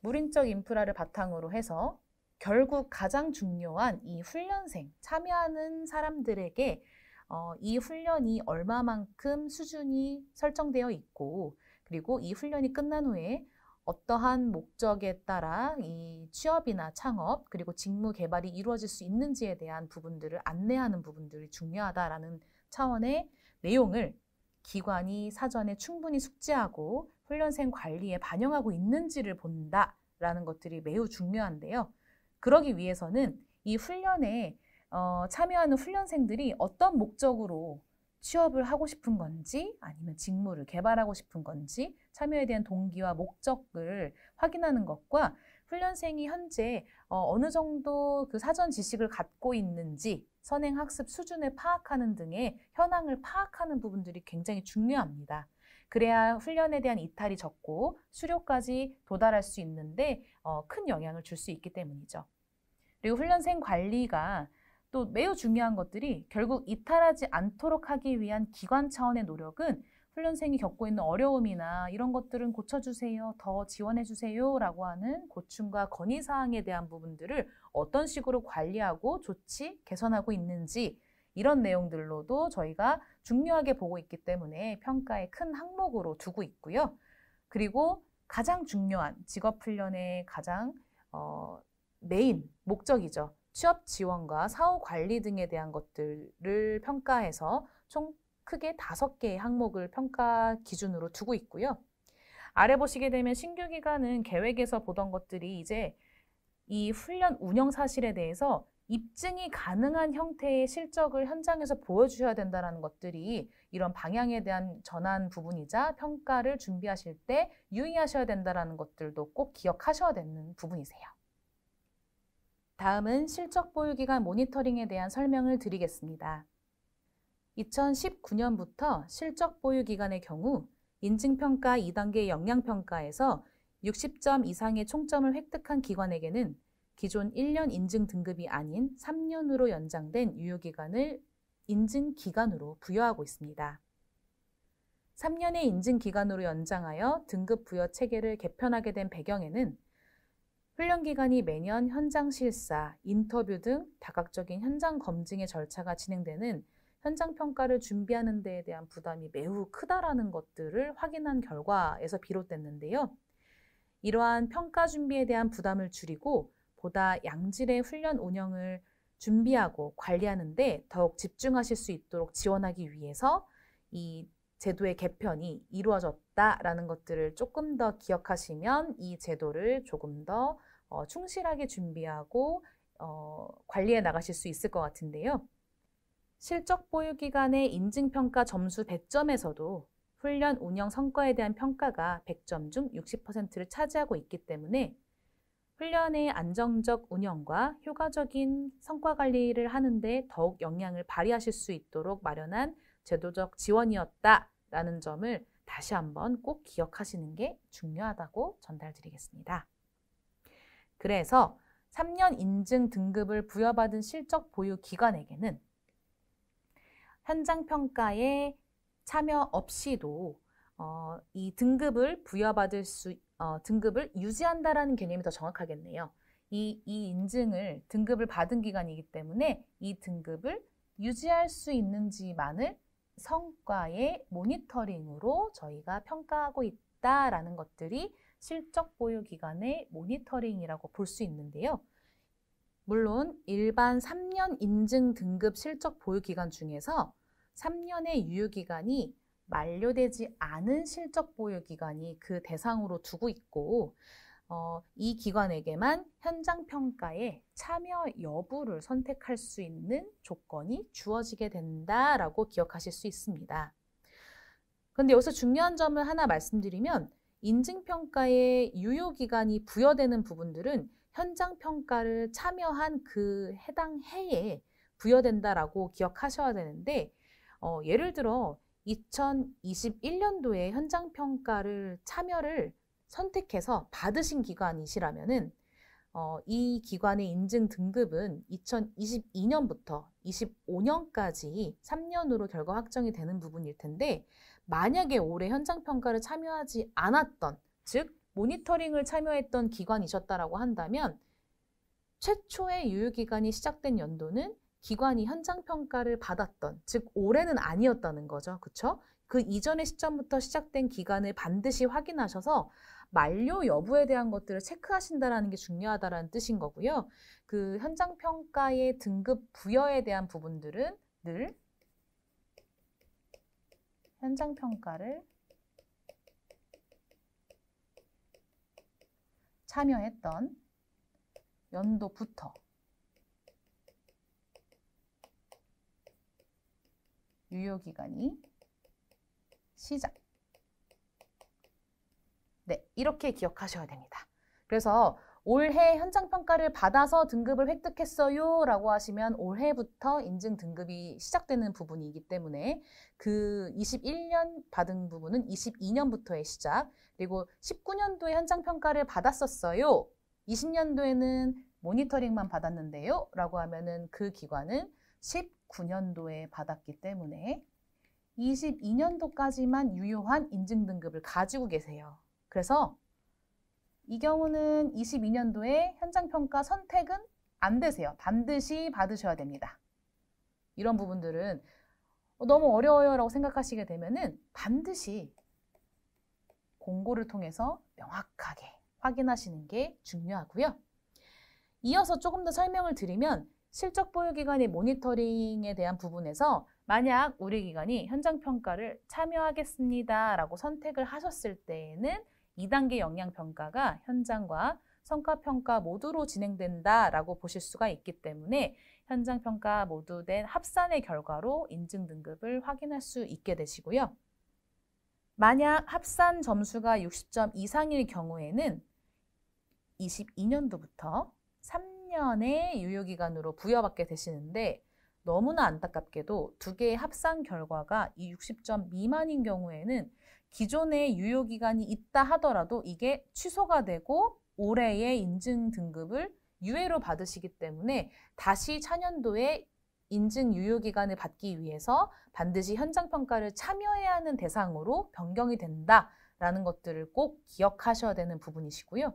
무인적 인프라를 바탕으로 해서 결국 가장 중요한 이 훈련생, 참여하는 사람들에게 어, 이 훈련이 얼마만큼 수준이 설정되어 있고 그리고 이 훈련이 끝난 후에 어떠한 목적에 따라 이 취업이나 창업 그리고 직무 개발이 이루어질 수 있는지에 대한 부분들을 안내하는 부분들이 중요하다라는 차원의 내용을 기관이 사전에 충분히 숙지하고 훈련생 관리에 반영하고 있는지를 본다라는 것들이 매우 중요한데요. 그러기 위해서는 이 훈련에 어, 참여하는 훈련생들이 어떤 목적으로 취업을 하고 싶은 건지 아니면 직무를 개발하고 싶은 건지 참여에 대한 동기와 목적을 확인하는 것과 훈련생이 현재 어, 어느 정도 그 사전 지식을 갖고 있는지 선행 학습 수준을 파악하는 등의 현황을 파악하는 부분들이 굉장히 중요합니다. 그래야 훈련에 대한 이탈이 적고 수료까지 도달할 수 있는데 어, 큰 영향을 줄 수 있기 때문이죠. 그리고 훈련생 관리가 또 매우 중요한 것들이 결국 이탈하지 않도록 하기 위한 기관 차원의 노력은 훈련생이 겪고 있는 어려움이나 이런 것들은 고쳐주세요, 더 지원해주세요 라고 하는 고충과 건의사항에 대한 부분들을 어떤 식으로 관리하고 조치, 개선하고 있는지 이런 내용들로도 저희가 중요하게 보고 있기 때문에 평가의 큰 항목으로 두고 있고요. 그리고 가장 중요한 직업훈련의 가장 어, 메인, 목적이죠. 취업 지원과 사후 관리 등에 대한 것들을 평가해서 총 크게 다섯 개의 항목을 평가 기준으로 두고 있고요. 아래 보시게 되면 신규 기관은 계획에서 보던 것들이 이제 이 훈련 운영 사실에 대해서 입증이 가능한 형태의 실적을 현장에서 보여주셔야 된다는 것들이 이런 방향에 대한 전환 부분이자 평가를 준비하실 때 유의하셔야 된다는 것들도 꼭 기억하셔야 되는 부분이세요. 다음은 실적 보유기간 모니터링에 대한 설명을 드리겠습니다. 2019년부터 실적 보유기간의 경우 인증평가 2단계 역량평가에서 60점 이상의 총점을 획득한 기관에게는 기존 1년 인증 등급이 아닌 3년으로 연장된 유효기간을 인증기간으로 부여하고 있습니다. 3년의 인증기간으로 연장하여 등급 부여 체계를 개편하게 된 배경에는 훈련 기간이 매년 현장 실사, 인터뷰 등 다각적인 현장 검증의 절차가 진행되는 현장 평가를 준비하는 데에 대한 부담이 매우 크다라는 것들을 확인한 결과에서 비롯됐는데요. 이러한 평가 준비에 대한 부담을 줄이고 보다 양질의 훈련 운영을 준비하고 관리하는데 더욱 집중하실 수 있도록 지원하기 위해서 이 제도의 개편이 이루어졌다라는 것들을 조금 더 기억하시면 이 제도를 조금 더 어, 충실하게 준비하고 어, 관리해 나가실 수 있을 것 같은데요. 실적 보유 기간의 인증평가 점수 100점에서도 훈련 운영 성과에 대한 평가가 100점 중 60%를 차지하고 있기 때문에 훈련의 안정적 운영과 효과적인 성과 관리를 하는데 더욱 영향을 발휘하실 수 있도록 마련한 제도적 지원이었다라는 점을 다시 한번 꼭 기억하시는 게 중요하다고 전달드리겠습니다. 그래서 3년 인증 등급을 부여받은 실적 보유 기관에게는 현장 평가에 참여 없이도 어, 이 등급을 부여받을 수 어, 등급을 유지한다라는 개념이 더 정확하겠네요. 이, 이 인증을 등급을 받은 기관이기 때문에 이 등급을 유지할 수 있는지만을 성과의 모니터링으로 저희가 평가하고 있다라는 것들이 실적 보유 기간의 모니터링이라고 볼 수 있는데요. 물론 일반 3년 인증 등급 실적 보유 기간 중에서 3년의 유효 기간이 만료되지 않은 실적 보유 기간이 그 대상으로 두고 있고 어, 이 기관에게만 현장 평가에 참여 여부를 선택할 수 있는 조건이 주어지게 된다라고 기억하실 수 있습니다. 근데 여기서 중요한 점을 하나 말씀드리면 인증평가의 유효기간이 부여되는 부분들은 현장평가를 참여한 그 해당 해에 부여된다라고 기억하셔야 되는데 어, 예를 들어 2021년도에 현장평가를 참여를 선택해서 받으신 기관이시라면은 어, 이 기관의 인증 등급은 2022년부터 25년까지 3년으로 결과 확정이 되는 부분일 텐데 만약에 올해 현장 평가를 참여하지 않았던, 즉 모니터링을 참여했던 기관이셨다라고 한다면 최초의 유효 기간이 시작된 연도는 기관이 현장 평가를 받았던, 즉 올해는 아니었다는 거죠. 그렇죠? 그 이전의 시점부터 시작된 기간을 반드시 확인하셔서 만료 여부에 대한 것들을 체크하신다라는 게 중요하다라는 뜻인 거고요. 그 현장 평가의 등급 부여에 대한 부분들은 늘 현장 평가를 참여했던 연도부터 유효기간이 시작. 네, 이렇게 기억하셔야 됩니다. 그래서 올해 현장 평가를 받아서 등급을 획득했어요 라고 하시면 올해부터 인증 등급이 시작되는 부분이기 때문에 그 21년 받은 부분은 22년부터의 시작 그리고 19년도에 현장 평가를 받았었어요 20년도에는 모니터링만 받았는데요 라고 하면은 그 기관은 19년도에 받았기 때문에 22년도까지만 유효한 인증 등급을 가지고 계세요 그래서 이 경우는 22년도에 현장평가 선택은 안 되세요. 반드시 받으셔야 됩니다. 이런 부분들은 어, 너무 어려워요 라고 생각하시게 되면은 반드시 공고를 통해서 명확하게 확인하시는 게 중요하고요. 이어서 조금 더 설명을 드리면 실적 보유 기관의 모니터링에 대한 부분에서 만약 우리 기관이 현장 평가를 참여하겠습니다라고 선택을 하셨을 때에는 2단계 역량평가가 현장과 성과평가 모두로 진행된다라고 보실 수가 있기 때문에 현장평가 모두 된 합산의 결과로 인증 등급을 확인할 수 있게 되시고요. 만약 합산 점수가 60점 이상일 경우에는 22년도부터 3년의 유효기간으로 부여받게 되시는데 너무나 안타깝게도 두 개의 합산 결과가 이 60점 미만인 경우에는 기존의 유효 기간이 있다 하더라도 이게 취소가 되고 올해의 인증 등급을 유예로 받으시기 때문에 다시 차년도에 인증 유효 기간을 받기 위해서 반드시 현장 평가를 참여해야 하는 대상으로 변경이 된다라는 것들을 꼭 기억하셔야 되는 부분이시고요.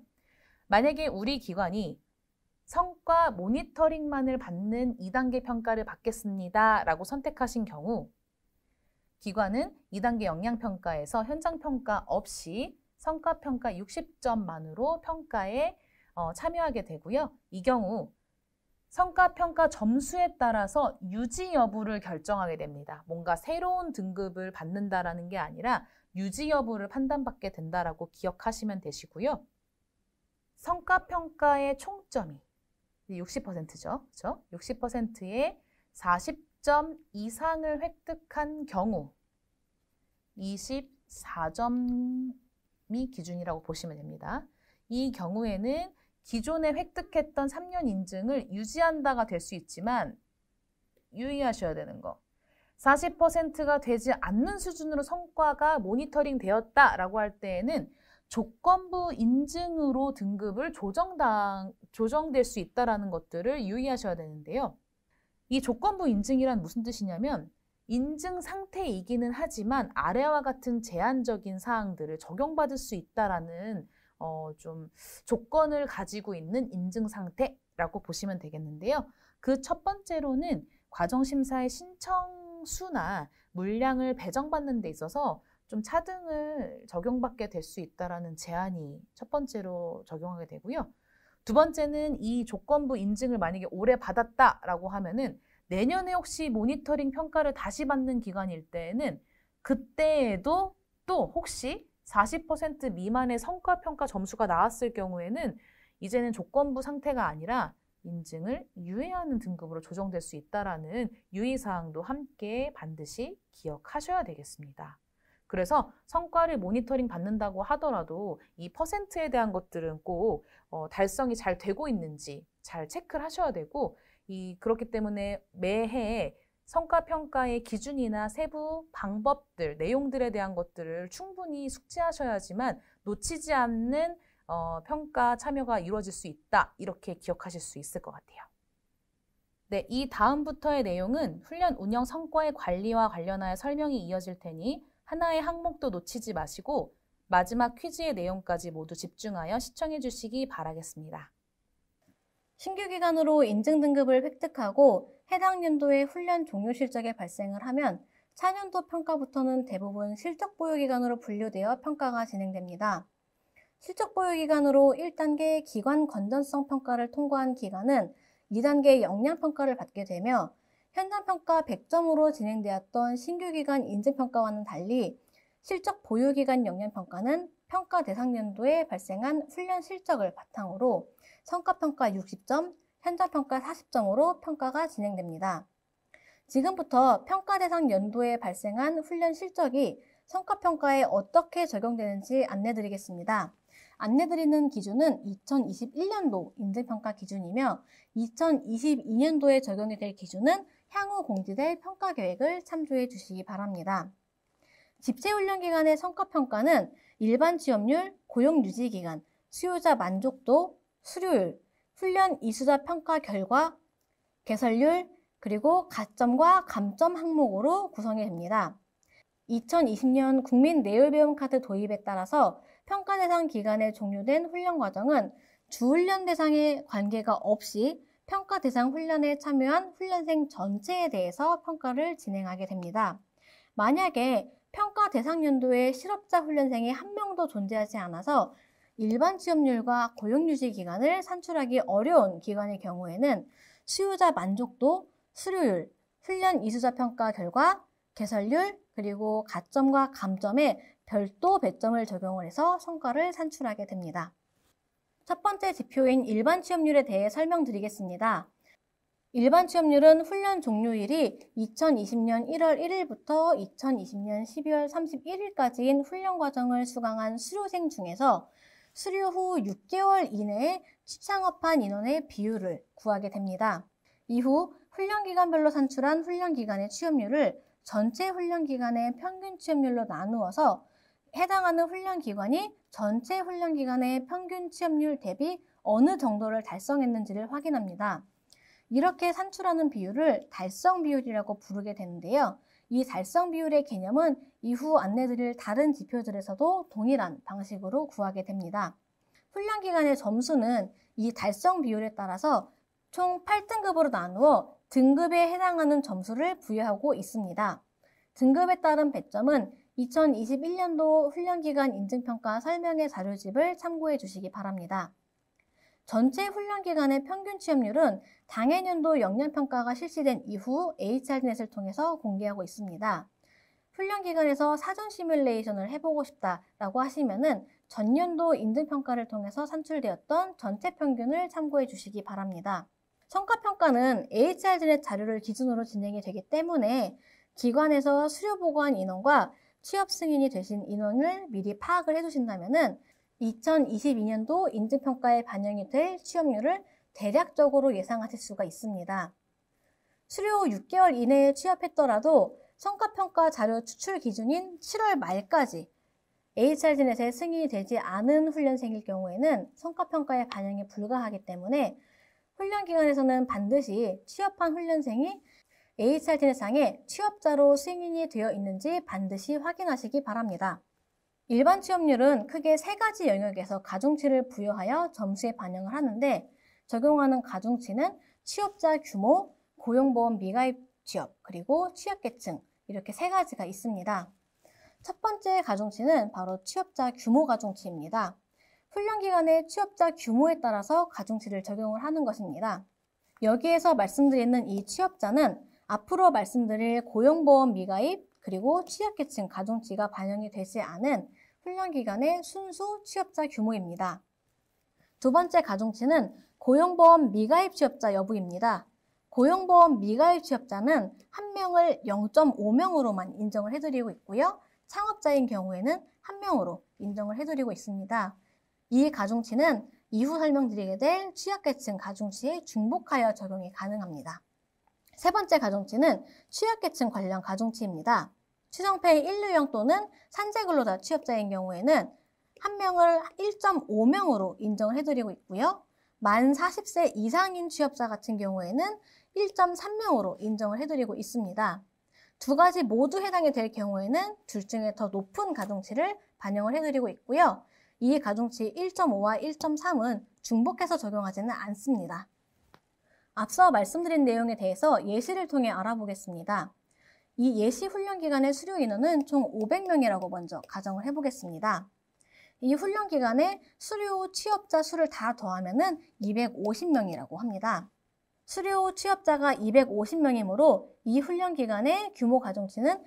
만약에 우리 기관이 성과 모니터링만을 받는 2단계 평가를 받겠습니다라고 선택하신 경우 기관은 2단계 역량평가에서 현장평가 없이 성과평가 60점만으로 평가에 어, 참여하게 되고요. 이 경우 성과평가 점수에 따라서 유지 여부를 결정하게 됩니다. 뭔가 새로운 등급을 받는다라는 게 아니라 유지 여부를 판단받게 된다라고 기억하시면 되시고요. 성과평가의 총점이 60%죠. 그렇죠? 60%에 40 20점 이상을 획득한 경우 24점이 기준이라고 보시면 됩니다. 이 경우에는 기존에 획득했던 3년 인증을 유지한다가 될 수 있지만 유의하셔야 되는 거. 40%가 되지 않는 수준으로 성과가 모니터링 되었다라고 할 때에는 조건부 인증으로 등급을 조정당, 조정될 수 있다라는 것들을 유의하셔야 되는데요. 이 조건부 인증이란 무슨 뜻이냐면 인증 상태이기는 하지만 아래와 같은 제한적인 사항들을 적용받을 수 있다라는 어, 좀 조건을 가지고 있는 인증 상태라고 보시면 되겠는데요. 그 첫 번째로는 과정심사의 신청 수나 물량을 배정받는 데 있어서 좀 차등을 적용받게 될 수 있다라는 제한이 첫 번째로 적용하게 되고요. 두 번째는 이 조건부 인증을 만약에 올해 받았다라고 하면은 내년에 혹시 모니터링 평가를 다시 받는 기간일 때에는 그때에도 또 혹시 40% 미만의 성과 평가 점수가 나왔을 경우에는 이제는 조건부 상태가 아니라 인증을 유예하는 등급으로 조정될 수 있다라는 유의사항도 함께 반드시 기억하셔야 되겠습니다. 그래서 성과를 모니터링 받는다고 하더라도 이 퍼센트에 대한 것들은 꼭 어, 달성이 잘 되고 있는지 잘 체크를 하셔야 되고 이 그렇기 때문에 매해 성과 평가의 기준이나 세부 방법들, 내용들에 대한 것들을 충분히 숙지하셔야지만 놓치지 않는 어, 평가 참여가 이루어질 수 있다. 이렇게 기억하실 수 있을 것 같아요. 네, 이 다음부터의 내용은 훈련 운영 성과의 관리와 관련하여 설명이 이어질 테니 하나의 항목도 놓치지 마시고 마지막 퀴즈의 내용까지 모두 집중하여 시청해 주시기 바라겠습니다. 신규 기간으로
인증 등급을 획득하고 해당 연도의 훈련 종료 실적에 발생을 하면 차년도 평가부터는 대부분 실적 보유 기간으로 분류되어 평가가 진행됩니다. 실적 보유 기간으로 1단계 기관 건전성 평가를 통과한 기관은 2단계 역량 평가를 받게 되며 현장평가 100점으로 진행되었던 신규기관 인증평가와는 달리 실적 보유기관역량평가는 평가 대상 연도에 발생한 훈련 실적을 바탕으로 성과평가 60점, 현장평가 40점으로 평가가 진행됩니다. 지금부터 평가 대상 연도에 발생한 훈련 실적이 성과평가에 어떻게 적용되는지 안내드리겠습니다. 안내드리는 기준은 2021년도 인증평가 기준이며 2022년도에 적용이 될 기준은 향후 공지될 평가 계획을 참조해 주시기 바랍니다. 집체훈련 기간의 성과평가는 일반 취업률, 고용 유지 기간, 수요자 만족도, 수료율, 훈련 이수자 평가 결과, 개설률, 그리고 가점과 감점 항목으로 구성이 됩니다. 2020년 국민 내열 배움 카드 도입에 따라서 평가 대상 기간에 종료된 훈련 과정은 주훈련 대상의 관계가 없이 평가 대상 훈련에 참여한 훈련생 전체에 대해서 평가를 진행하게 됩니다. 만약에 평가 대상 연도에 실업자 훈련생이 한 명도 존재하지 않아서 일반 취업률과 고용유지 기간을 산출하기 어려운 기간의 경우에는 수요자 만족도, 수료율, 훈련 이수자 평가 결과, 개설률, 그리고 가점과 감점에 별도 배점을 적용을 해서 성과를 산출하게 됩니다. 첫 번째 지표인 일반 취업률에 대해 설명드리겠습니다. 일반 취업률은 훈련 종료일이 2020년 1월 1일부터 2020년 12월 31일까지인 훈련 과정을 수강한 수료생 중에서 수료 후 6개월 이내에 취창업한 인원의 비율을 구하게 됩니다. 이후 훈련 기간별로 산출한 훈련 기간의 취업률을 전체 훈련 기간의 평균 취업률로 나누어서 해당하는 훈련 기관이 전체 훈련 기간의 평균 취업률 대비 어느 정도를 달성했는지를 확인합니다. 이렇게 산출하는 비율을 달성 비율이라고 부르게 되는데요. 이 달성 비율의 개념은 이후 안내드릴 다른 지표들에서도 동일한 방식으로 구하게 됩니다. 훈련 기간의 점수는 이 달성 비율에 따라서 총 8등급으로 나누어 등급에 해당하는 점수를 부여하고 있습니다. 등급에 따른 배점은 2021년도 훈련기간 인증평가 설명회 자료집을 참고해 주시기 바랍니다. 전체 훈련기간의 평균 취업률은 당해년도 역량평가가 실시된 이후 HR넷을 통해서 공개하고 있습니다. 훈련기간에서 사전 시뮬레이션을 해보고 싶다라고 하시면 전년도 인증평가를 통해서 산출되었던 전체 평균을 참고해 주시기 바랍니다. 성과평가는 HR넷 자료를 기준으로 진행이 되기 때문에 기관에서 수료보관 인원과 취업 승인이 되신 인원을 미리 파악을 해주신다면 2022년도 인증평가에 반영이 될 취업률을 대략적으로 예상하실 수가 있습니다. 수료 6개월 이내에 취업했더라도 성과평가 자료 추출 기준인 7월 말까지 HR진에서 승인이 되지 않은 훈련생일 경우에는 성과평가에 반영이 불가하기 때문에 훈련 기간에서는 반드시 취업한 훈련생이 h r d 의상에 취업자로 승인이 되어 있는지 반드시 확인하시기 바랍니다. 일반 취업률은 크게 세 가지 영역에서 가중치를 부여하여 점수에 반영을 하는데 적용하는 가중치는 취업자 규모, 고용보험 미가입 취업, 그리고 취업계층 이렇게 세 가지가 있습니다. 첫 번째 가중치는 바로 취업자 규모 가중치입니다. 훈련 기간의 취업자 규모에 따라서 가중치를 적용을 하는 것입니다. 여기에서 말씀드리는 이 취업자는 앞으로 말씀드릴 고용보험 미가입 그리고 취약계층 가중치가 반영이 되지 않은 훈련 기간의 순수 취업자 규모입니다. 두 번째 가중치는 고용보험 미가입 취업자 여부입니다. 고용보험 미가입 취업자는 1 명을 0.5명으로만 인정을 해드리고 있고요. 창업자인 경우에는 1 명으로 인정을 해드리고 있습니다. 이 가중치는 이후 설명드리게 될 취약계층 가중치에 중복하여 적용이 가능합니다. 세 번째 가중치는 취약계층 관련 가중치입니다. 취성폐이 1류형 또는 산재근로자 취업자인 경우에는 한 명을 1.5명으로 인정을 해드리고 있고요. 만 40세 이상인 취업자 같은 경우에는 1.3명으로 인정을 해드리고 있습니다. 두 가지 모두 해당이 될 경우에는 둘 중에 더 높은 가중치를 반영을 해드리고 있고요. 이 가중치 1.5와 1.3은 중복해서 적용하지는 않습니다. 앞서 말씀드린 내용에 대해서 예시를 통해 알아보겠습니다. 이 예시 훈련 기간의 수료 인원은 총 500명이라고 먼저 가정을 해보겠습니다. 이 훈련 기간에 수료 취업자 수를 다 더하면 250명이라고 합니다. 수료 취업자가 250명이므로 이 훈련 기간의 규모 가중치는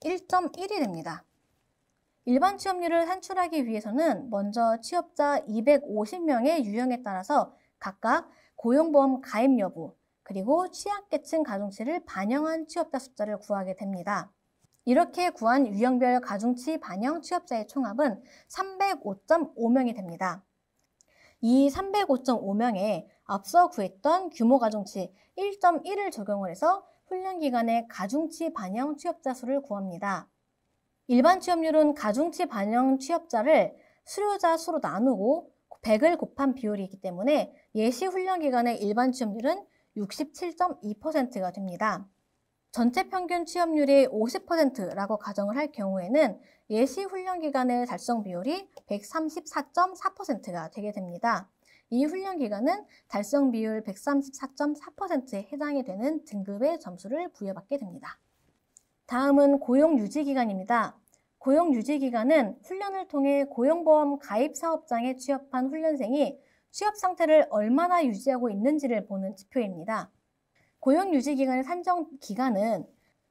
1.1이 됩니다. 일반 취업률을 산출하기 위해서는 먼저 취업자 250명의 유형에 따라서 각각 고용보험 가입 여부, 그리고 취약계층 가중치를 반영한 취업자 숫자를 구하게 됩니다. 이렇게 구한 유형별 가중치 반영 취업자의 총합은 305.5명이 됩니다. 이 305.5명에 앞서 구했던 규모 가중치 1.1을 적용을 해서 훈련 기간의 가중치 반영 취업자 수를 구합니다. 일반 취업률은 가중치 반영 취업자를 수료자 수로 나누고 100을 곱한 비율이기 때문에 예시 훈련 기간의 일반 취업률은 67.2%가 됩니다. 전체 평균 취업률이 50%라고 가정을 할 경우에는 예시 훈련 기간의 달성 비율이 134.4%가 되게 됩니다. 이 훈련 기간은 달성 비율 134.4%에 해당이 되는 등급의 점수를 부여받게 됩니다. 다음은 고용 유지 기간입니다. 고용 유지 기간은 훈련을 통해 고용보험 가입 사업장에 취업한 훈련생이 취업 상태를 얼마나 유지하고 있는지를 보는 지표입니다. 고용 유지 기간의 산정 기간은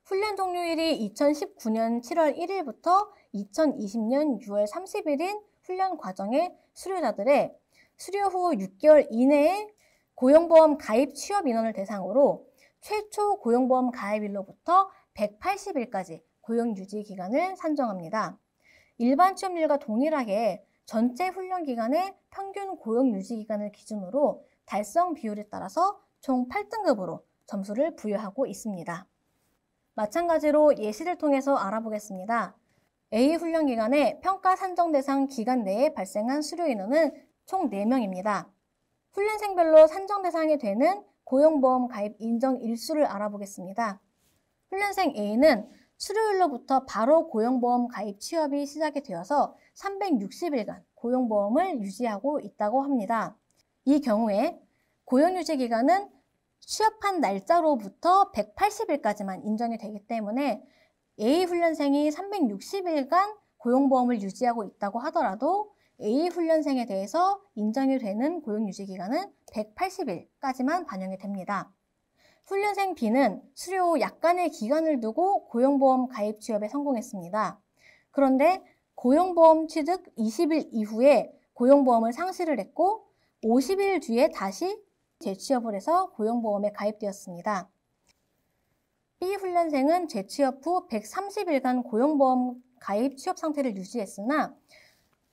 훈련 종료일이 2019년 7월 1일부터 2020년 6월 30일인 훈련 과정의 수료자들의 수료 후 6개월 이내에 고용보험 가입 취업 인원을 대상으로 최초 고용보험 가입일로부터 180일까지 고용 유지 기간을 산정합니다. 일반 취업률과 동일하게 전체 훈련 기간의 평균 고용 유지 기간을 기준으로 달성 비율에 따라서 총 8등급으로 점수를 부여하고 있습니다. 마찬가지로 예시를 통해서 알아보겠습니다. A 훈련 기간에 평가 산정 대상 기간 내에 발생한 수료 인원은 총 4명입니다. 훈련생별로 산정 대상이 되는 고용보험 가입 인정 일수를 알아보겠습니다. 훈련생 A는 수요일로부터 바로 고용보험 가입 취업이 시작이 되어서 360일간 고용보험을 유지하고 있다고 합니다. 이 경우에 고용유지 기간은 취업한 날짜로부터 180일까지만 인정이 되기 때문에 A 훈련생이 360일간 고용보험을 유지하고 있다고 하더라도 A 훈련생에 대해서 인정이 되는 고용유지 기간은 180일까지만 반영이 됩니다. 훈련생 B는 수료 약간의 기간을 두고 고용보험 가입 취업에 성공했습니다. 그런데 고용보험 취득 20일 이후에 고용보험을 상실을 했고 50일 뒤에 다시 재취업을 해서 고용보험에 가입되었습니다. B 훈련생은 재취업 후 130일간 고용보험 가입 취업 상태를 유지했으나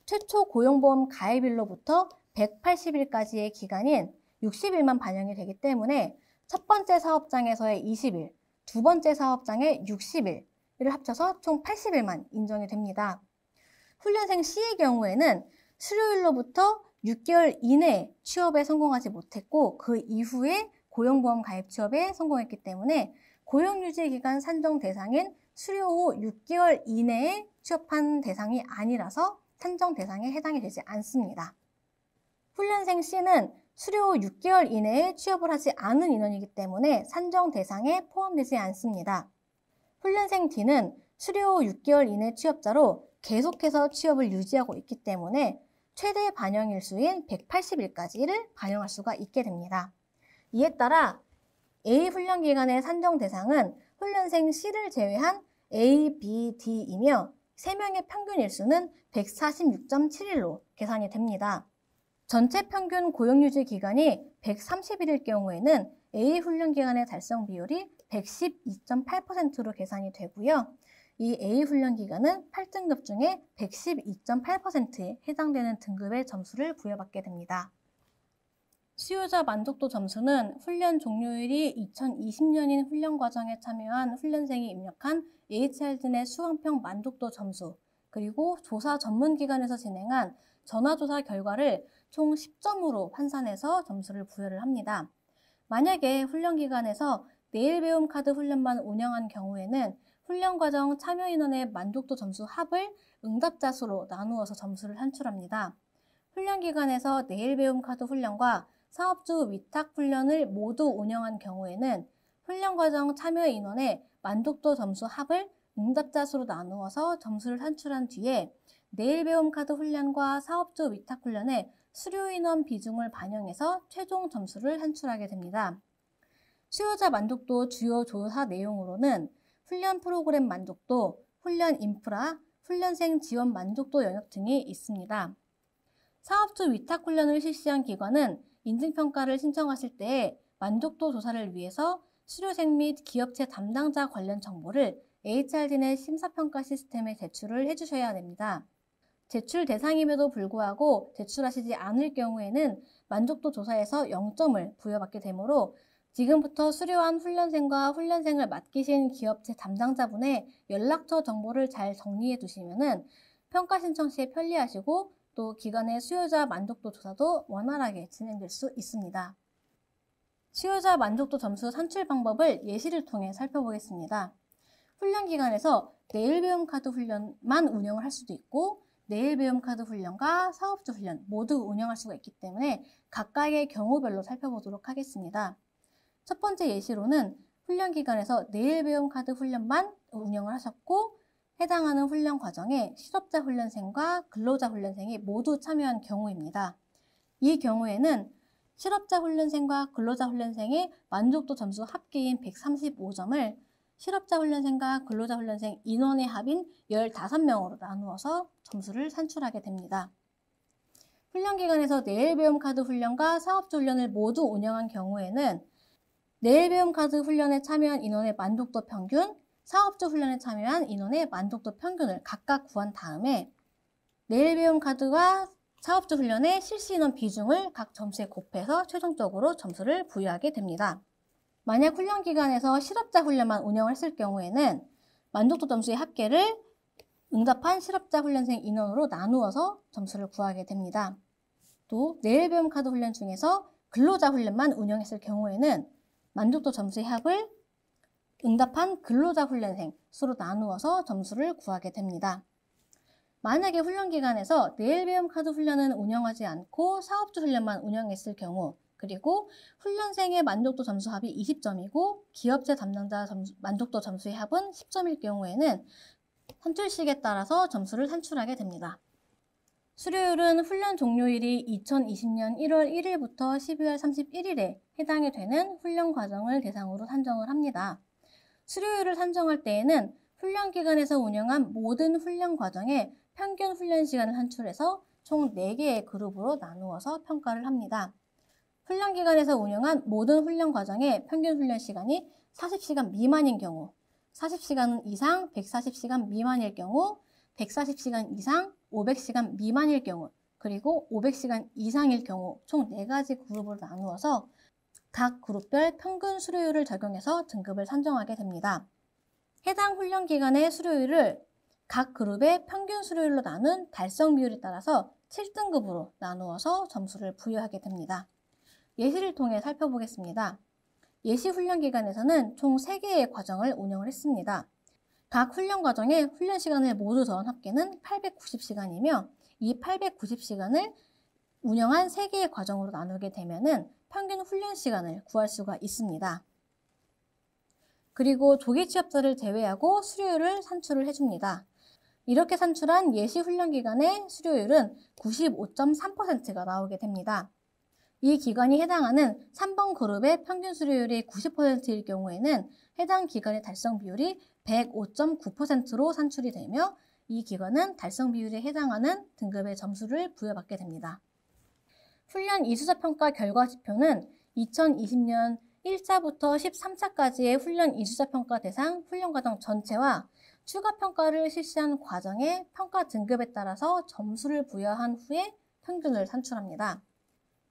최초 고용보험 가입일로부터 180일까지의 기간인 60일만 반영이 되기 때문에 첫 번째 사업장에서의 20일, 두 번째 사업장의 60일, 이를 합쳐서 총 80일만 인정이 됩니다. 훈련생 C의 경우에는 수료일로부터 6개월 이내 에 취업에 성공하지 못했고 그 이후에 고용보험 가입 취업에 성공했기 때문에 고용유지기간 산정 대상인 수료 후 6개월 이내에 취업한 대상이 아니라서 산정 대상에 해당이 되지 않습니다. 훈련생 C는 수료 6개월 이내에 취업을 하지 않은 인원이기 때문에 산정 대상에 포함되지 않습니다. 훈련생 D는 수료 6개월 이내 취업자로 계속해서 취업을 유지하고 있기 때문에 최대 반영일수인 180일까지를 반영할 수가 있게 됩니다. 이에 따라 A 훈련 기간의 산정 대상은 훈련생 C를 제외한 A, B, D이며 3명의 평균 일수는 146.7일로 계산이 됩니다. 전체 평균 고용 유지 기간이 130일일 경우에는 A 훈련 기간의 달성 비율이 112.8%로 계산이 되고요. 이 A 훈련 기간은 8등급 중에 112.8%에 해당되는 등급의 점수를 부여받게 됩니다. 수요자 만족도 점수는 훈련 종료일이 2020년인 훈련 과정에 참여한 훈련생이 입력한 HR 등의 수강평 만족도 점수, 그리고 조사 전문 기관에서 진행한 전화조사 결과를 총 10점으로 환산해서 점수를 부여를 합니다. 만약에 훈련 기간에서 내일 배움 카드 훈련만 운영한 경우에는 훈련 과정 참여 인원의 만족도 점수 합을 응답자 수로 나누어서 점수를 산출합니다. 훈련 기간에서 내일 배움 카드 훈련과 사업주 위탁 훈련을 모두 운영한 경우에는 훈련 과정 참여 인원의 만족도 점수 합을 응답자 수로 나누어서 점수를 산출한 뒤에 내일 배움 카드 훈련과 사업주 위탁 훈련에 수료 인원 비중을 반영해서 최종 점수를 산출하게 됩니다. 수요자 만족도 주요 조사 내용으로는 훈련 프로그램 만족도, 훈련 인프라, 훈련생 지원 만족도 영역 등이 있습니다. 사업주 위탁 훈련을 실시한 기관은 인증평가를 신청하실 때 만족도 조사를 위해서 수료생 및 기업체 담당자 관련 정보를 HRD 내 심사평가 시스템에 제출을 해주셔야 됩니다. 제출 대상임에도 불구하고 제출하시지 않을 경우에는 만족도 조사에서 0점을 부여받게 되므로 지금부터 수료한 훈련생과 훈련생을 맡기신 기업체 담당자분의 연락처 정보를 잘 정리해 두시면 평가 신청 시에 편리하시고 또 기간의 수요자 만족도 조사도 원활하게 진행될 수 있습니다. 수요자 만족도 점수 산출 방법을 예시를 통해 살펴보겠습니다. 훈련 기간에서 내일 배움 카드 훈련만 운영을 할 수도 있고 내일 배움 카드 훈련과 사업주 훈련 모두 운영할 수가 있기 때문에 각각의 경우별로 살펴보도록 하겠습니다. 첫 번째 예시로는 훈련 기간에서 내일 배움 카드 훈련만 운영을 하셨고 해당하는 훈련 과정에 실업자 훈련생과 근로자 훈련생이 모두 참여한 경우입니다. 이 경우에는 실업자 훈련생과 근로자 훈련생의 만족도 점수 합계인 135점을 실업자 훈련생과 근로자 훈련생 인원의 합인 15명으로 나누어서 점수를 산출하게 됩니다. 훈련 기관에서 내일 배움 카드 훈련과 사업주 훈련을 모두 운영한 경우에는 내일 배움 카드 훈련에 참여한 인원의 만족도 평균, 사업주 훈련에 참여한 인원의 만족도 평균을 각각 구한 다음에 내일 배움 카드와 사업주 훈련의 실시 인원 비중을 각 점수에 곱해서 최종적으로 점수를 부여하게 됩니다. 만약 훈련 기간에서 실업자 훈련만 운영을 했을 경우에는 만족도 점수의 합계를 응답한 실업자 훈련생 인원으로 나누어서 점수를 구하게 됩니다. 또 내일 배움 카드 훈련 중에서 근로자 훈련만 운영했을 경우에는 만족도 점수의 합을 응답한 근로자 훈련생 수로 나누어서 점수를 구하게 됩니다. 만약에 훈련 기간에서 내일 배움 카드 훈련은 운영하지 않고 사업주 훈련만 운영했을 경우 그리고 훈련생의 만족도 점수 합이 20점이고 기업체 담당자 점수, 만족도 점수의 합은 10점일 경우에는 산출식에 따라서 점수를 산출하게 됩니다. 수료율은 훈련 종료일이 2020년 1월 1일부터 12월 31일에 해당이 되는 훈련 과정을 대상으로 산정을 합니다. 수료율을 산정할 때에는 훈련 기간에서 운영한 모든 훈련 과정에 평균 훈련 시간을 산출해서 총 4개의 그룹으로 나누어서 평가를 합니다. 훈련기관에서 운영한 모든 훈련 과정의 평균 훈련 시간이 40시간 미만인 경우, 40시간 이상 140시간 미만일 경우, 140시간 이상 500시간 미만일 경우, 그리고 500시간 이상일 경우 총 네가지 그룹으로 나누어서 각 그룹별 평균 수료율을 적용해서 등급을 산정하게 됩니다. 해당 훈련 기간의 수료율을 각 그룹의 평균 수료율로 나눈 달성 비율에 따라서 7등급으로 나누어서 점수를 부여하게 됩니다. 예시를 통해 살펴보겠습니다. 예시 훈련 기간에서는 총 3개의 과정을 운영을 했습니다. 각 훈련 과정의 훈련 시간을 모두 더한 합계는 890시간이며 이 890시간을 운영한 3개의 과정으로 나누게 되면 평균 훈련 시간을 구할 수가 있습니다. 그리고 조기 취업자를 제외하고 수료율을 산출을 해줍니다. 이렇게 산출한 예시 훈련 기간의 수료율은 95.3%가 나오게 됩니다. 이기관이 해당하는 3번 그룹의 평균 수료율이 90%일 경우에는 해당 기관의 달성 비율이 105.9%로 산출이 되며 이 기관은 달성 비율에 해당하는 등급의 점수를 부여받게 됩니다. 훈련 이수자평가 결과 지표는 2020년 1차부터 13차까지의 훈련 이수자평가 대상 훈련 과정 전체와 추가 평가를 실시한 과정의 평가 등급에 따라서 점수를 부여한 후에 평균을 산출합니다.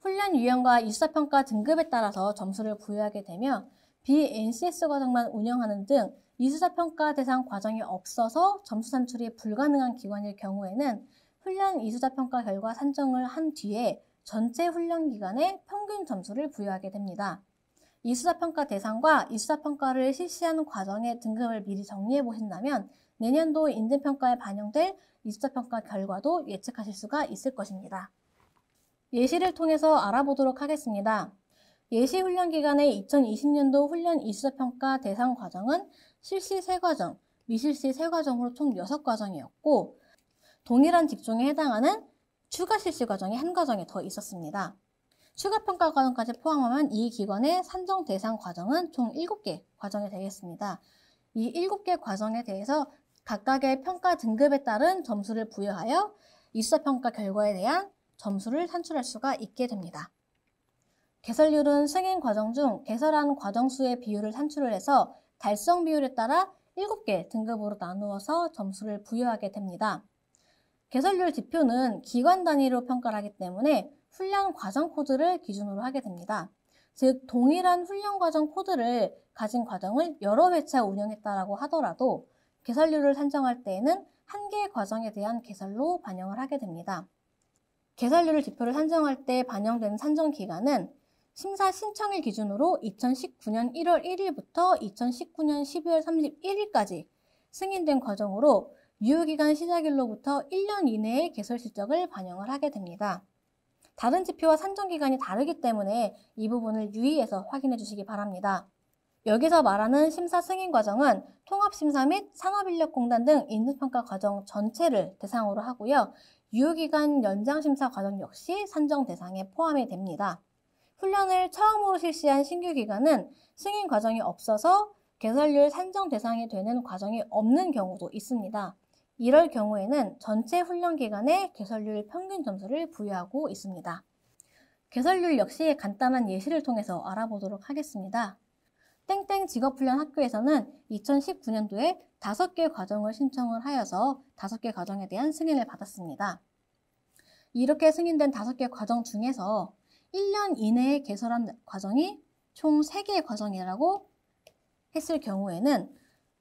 훈련 유형과 입사평가 등급에 따라서 점수를 부여하게 되며 BNCS 과정만 운영하는 등 이수자평가 대상 과정이 없어서 점수 산출이 불가능한 기관일 경우에는 훈련 이수자평가 결과 산정을 한 뒤에 전체 훈련 기간의 평균 점수를 부여하게 됩니다. 이수자평가 대상과 이수자평가를 실시하는 과정의 등급을 미리 정리해 보신다면 내년도 인증평가에 반영될 이수자평가 결과도 예측하실 수가 있을 것입니다. 예시를 통해서 알아보도록 하겠습니다. 예시 훈련 기간의 2020년도 훈련 이수평가 대상 과정은 실시 3과정, 미실시 3과정으로 총 6과정이었고 동일한 직종에 해당하는 추가 실시 과정이 한과정에더 있었습니다. 추가 평가 과정까지 포함하면 이 기관의 산정 대상 과정은 총 7개 과정이 되겠습니다. 이 7개 과정에 대해서 각각의 평가 등급에 따른 점수를 부여하여 입사평가 결과에 대한 점수를 산출할 수가 있게 됩니다. 개설률은 승인 과정 중 개설한 과정수의 비율을 산출을 해서 달성 비율에 따라 7개 등급으로 나누어서 점수를 부여하게 됩니다. 개설률 지표는 기관 단위로 평가를 하기 때문에 훈련 과정 코드를 기준으로 하게 됩니다. 즉, 동일한 훈련 과정 코드를 가진 과정을 여러 회차 운영했다라고 하더라도 개설률을 산정할 때에는 한 개의 과정에 대한 개설로 반영을 하게 됩니다. 개설률 지표를 산정할 때 반영된 산정 기간은 심사 신청일 기준으로 2019년 1월 1일부터 2019년 12월 31일까지 승인된 과정으로 유효기간 시작일로부터 1년 이내에 개설 실적을 반영을 하게 됩니다. 다른 지표와 산정기간이 다르기 때문에 이 부분을 유의해서 확인해 주시기 바랍니다. 여기서 말하는 심사 승인 과정은 통합심사 및 산업인력공단 등 인증평가 과정 전체를 대상으로 하고요. 유효기간 연장심사 과정 역시 산정 대상에 포함이 됩니다. 훈련을 처음으로 실시한 신규 기관은 승인 과정이 없어서 개설률 산정 대상이 되는 과정이 없는 경우도 있습니다. 이럴 경우에는 전체 훈련 기간에 개설률 평균 점수를 부여하고 있습니다. 개설률 역시 간단한 예시를 통해서 알아보도록 하겠습니다. 땡땡 직업훈련 학교에서는 2019년도에 5개 과정을 신청을 하여서 5개 과정에 대한 승인을 받았습니다. 이렇게 승인된 5개 과정 중에서 1년 이내에 개설한 과정이 총 3개의 과정이라고 했을 경우에는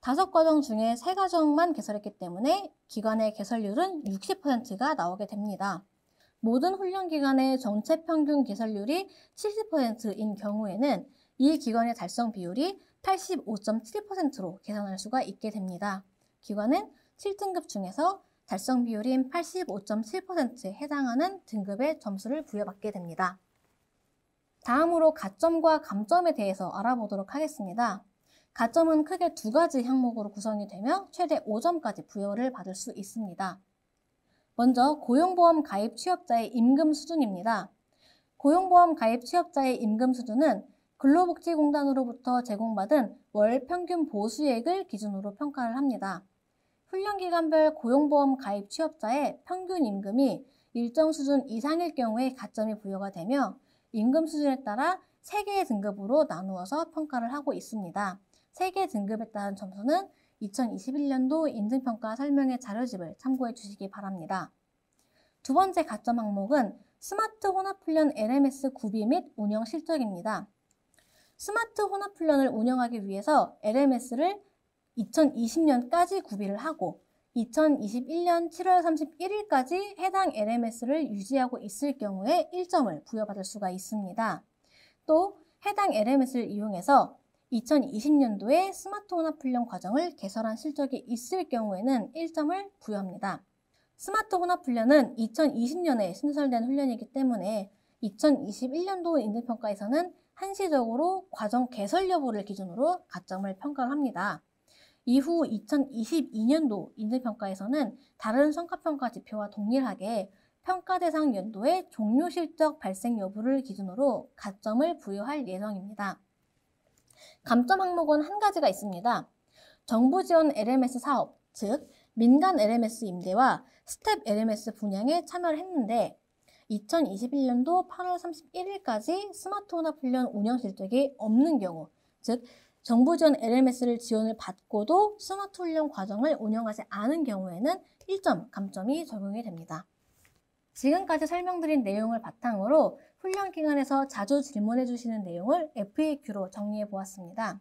5과정 중에 3과정만 개설했기 때문에 기관의 개설률은 60%가 나오게 됩니다. 모든 훈련 기관의 전체 평균 개설률이 70%인 경우에는 이 기관의 달성 비율이 85.7%로 계산할 수가 있게 됩니다. 기관은 7등급 중에서 달성 비율인 85.7%에 해당하는 등급의 점수를 부여받게 됩니다. 다음으로 가점과 감점에 대해서 알아보도록 하겠습니다. 가점은 크게 두 가지 항목으로 구성이 되며 최대 5점까지 부여를 받을 수 있습니다. 먼저 고용보험 가입 취업자의 임금 수준입니다. 고용보험 가입 취업자의 임금 수준은 근로복지공단으로부터 제공받은 월 평균 보수액을 기준으로 평가를 합니다. 훈련기간별 고용보험 가입 취업자의 평균 임금이 일정 수준 이상일 경우에 가점이 부여가 되며 임금 수준에 따라 3개의 등급으로 나누어서 평가를 하고 있습니다. 3개 등급에 따른 점수는 2021년도 인증평가 설명회 자료집을 참고해 주시기 바랍니다. 두 번째 가점 항목은 스마트 혼합훈련 LMS 구비 및 운영 실적입니다. 스마트 혼합 훈련을 운영하기 위해서 LMS를 2020년까지 구비를 하고 2021년 7월 31일까지 해당 LMS를 유지하고 있을 경우에 1점을 부여받을 수가 있습니다. 또 해당 LMS를 이용해서 2020년도에 스마트 혼합 훈련 과정을 개설한 실적이 있을 경우에는 1점을 부여합니다. 스마트 혼합 훈련은 2020년에 신설된 훈련이기 때문에 2021년도 인증평가에서는 한시적으로 과정 개설 여부를 기준으로 가점을 평가를 합니다. 이후 2022년도 인증평가에서는 다른 성과평가 지표와 동일하게 평가 대상 연도의 종료 실적 발생 여부를 기준으로 가점을 부여할 예정입니다. 감점 항목은 한 가지가 있습니다. 정부 지원 LMS 사업, 즉 민간 LMS 임대와 스텝 LMS 분양에 참여를 했는데 2021년도 8월 31일까지 스마트홈 훈련 운영 실적이 없는 경우, 즉 정부 지원 LMS를 지원을 받고도 스마트 훈련 과정을 운영하지 않은 경우에는 1점 감점이 적용이 됩니다. 지금까지 설명드린 내용을 바탕으로 훈련 기간에서 자주 질문해 주시는 내용을 FAQ로 정리해 보았습니다.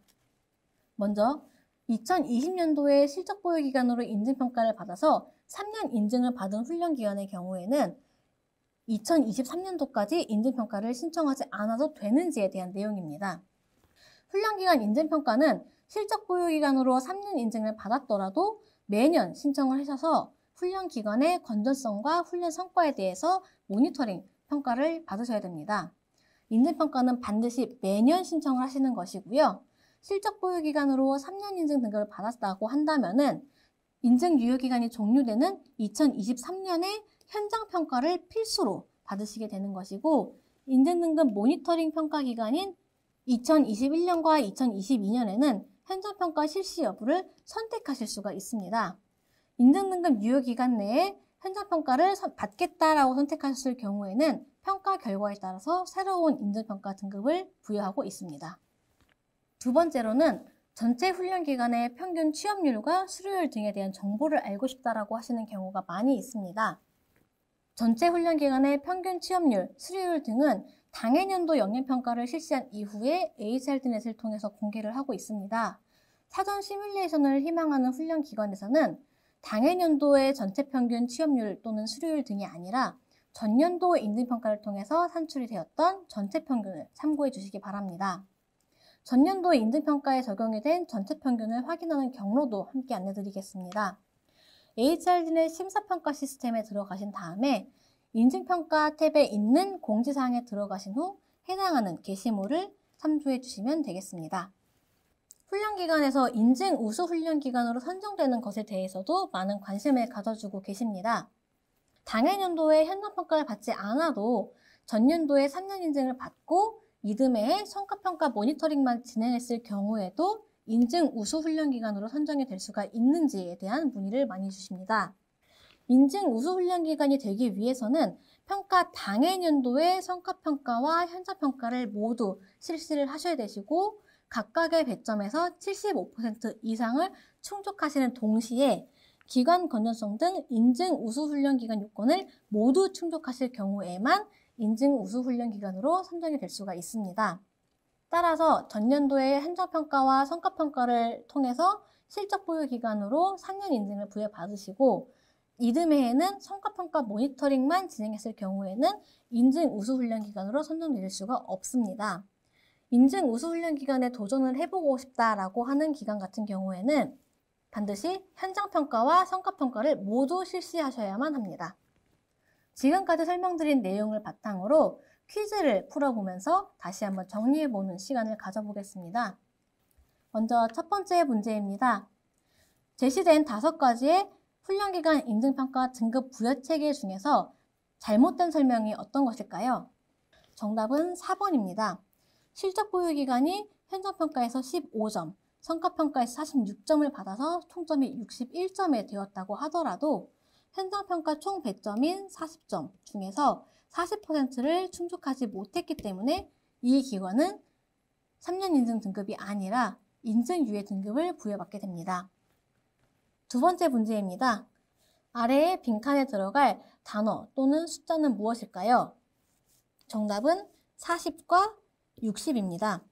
먼저 2020년도에 실적 보유 기간으로 인증 평가를 받아서 3년 인증을 받은 훈련 기간의 경우에는 2023년도까지 인증평가를 신청하지 않아도 되는지에 대한 내용입니다. 훈련기간 인증평가는 실적 보유기간으로 3년 인증을 받았더라도 매년 신청을 하셔서 훈련 기간의 건전성과 훈련 성과에 대해서 모니터링, 평가를 받으셔야 됩니다. 인증평가는 반드시 매년 신청을 하시는 것이고요. 실적 보유 기간으로 3년 인증 등급을 받았다고 한다면은 인증 유효 기간이 종료되는 2023년에 현장 평가를 필수로 받으시게 되는 것이고 인증등급 모니터링 평가 기간인 2021년과 2022년에는 현장 평가 실시 여부를 선택하실 수가 있습니다. 인증등급 유효 기간 내에 현장 평가를 받겠다라고 선택하셨을 경우에는 평가 결과에 따라서 새로운 인증평가 등급을 부여하고 있습니다. 두 번째로는 전체 훈련 기간의 평균 취업률과 수료율 등에 대한 정보를 알고 싶다라고 하시는 경우가 많이 있습니다. 전체 훈련 기간의 평균 취업률, 수료율 등은 당해 년도 영향평가를 실시한 이후에 HRD넷을 통해서 공개를 하고 있습니다. 사전 시뮬레이션을 희망하는 훈련 기관에서는 당해 년도의 전체 평균 취업률 또는 수료율 등이 아니라 전년도 인증평가를 통해서 산출이 되었던 전체 평균을 참고해 주시기 바랍니다. 전년도 인증평가에 적용이 된 전체 평균을 확인하는 경로도 함께 안내드리겠습니다. HRD는 심사평가 시스템에 들어가신 다음에 인증평가 탭에 있는 공지사항에 들어가신 후 해당하는 게시물을 참조해 주시면 되겠습니다. 훈련기관에서 인증 우수 훈련기관으로 선정되는 것에 대해서도 많은 관심을 가져주고 계십니다. 당해년도에 현장평가를 받지 않아도 전년도에 3년 인증을 받고 이듬해 성과평가 모니터링만 진행했을 경우에도 인증 우수 훈련 기간으로 선정이 될 수가 있는지에 대한 문의를 많이 주십니다. 인증 우수 훈련 기간이 되기 위해서는 평가 당해 년도의 성과 평가와 현자 평가를 모두 실시를 하셔야 되시고 각각의 배점에서 75% 이상을 충족하시는 동시에 기관 건전성 등 인증 우수 훈련 기간 요건을 모두 충족하실 경우에만 인증 우수 훈련 기간으로 선정이 될 수가 있습니다. 따라서 전년도에 행정평가와 성과평가를 통해서 실적 보유 기간으로 3년 인증을 부여받으시고 이듬해에는 성과평가 모니터링만 진행했을 경우에는 인증 우수 훈련 기간으로 선정될 수가 없습니다. 인증 우수 훈련 기간에 도전을 해보고 싶다라고 하는 기간 같은 경우에는 반드시 현장 평가와 성과 평가를 모두 실시하셔야만 합니다. 지금까지 설명드린 내용을 바탕으로 퀴즈를 풀어보면서 다시 한번 정리해보는 시간을 가져보겠습니다. 먼저 첫 번째 문제입니다. 제시된 다섯 가지의 훈련기간 인증평가 등급 부여 체계 중에서 잘못된 설명이 어떤 것일까요? 정답은 4번입니다. 실적 보유 기간이 현장평가에서 15점, 성과평가에서 46점을 받아서 총점이 61점에 되었다고 하더라도 현장평가 총 100점인 40점 중에서 40%를 충족하지 못했기 때문에 이 기관은 3년 인증 등급이 아니라 인증 유예 등급을 부여받게 됩니다. 두 번째 문제입니다. 아래의 빈칸에 들어갈 단어 또는 숫자는 무엇일까요? 정답은 40과 60입니다.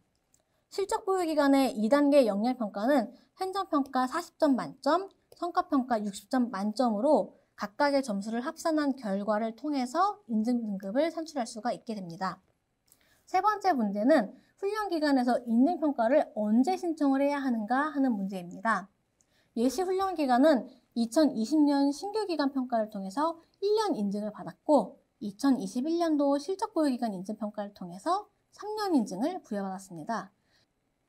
실적 보유 기간의 2단계 역량평가는 현장평가 40점 만점, 성과평가 60점 만점으로 각각의 점수를 합산한 결과를 통해서 인증 등급을 산출할 수가 있게 됩니다. 세 번째 문제는 훈련 기간에서 인증 평가를 언제 신청을 해야 하는가 하는 문제입니다. 예시 훈련 기간은 2020년 신규 기간 평가를 통해서 1년 인증을 받았고 2021년도 실적 보유 기간 인증 평가를 통해서 3년 인증을 부여받았습니다.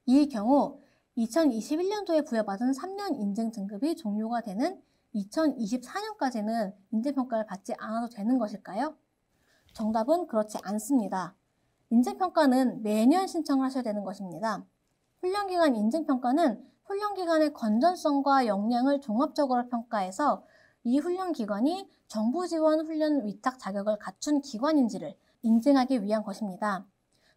이 경우 2021년도에 부여받은 3년 인증 등급이 종료가 되는 2024년까지는 인재평가를 받지 않아도 되는 것일까요? 정답은 그렇지 않습니다. 인증평가는 매년 신청 하셔야 되는 것입니다. 훈련기간 인증평가는 훈련기간의 건전성과 역량을 종합적으로 평가해서 이 훈련기관이 정부 지원 훈련 위탁 자격을 갖춘 기관인지를 인증하기 위한 것입니다.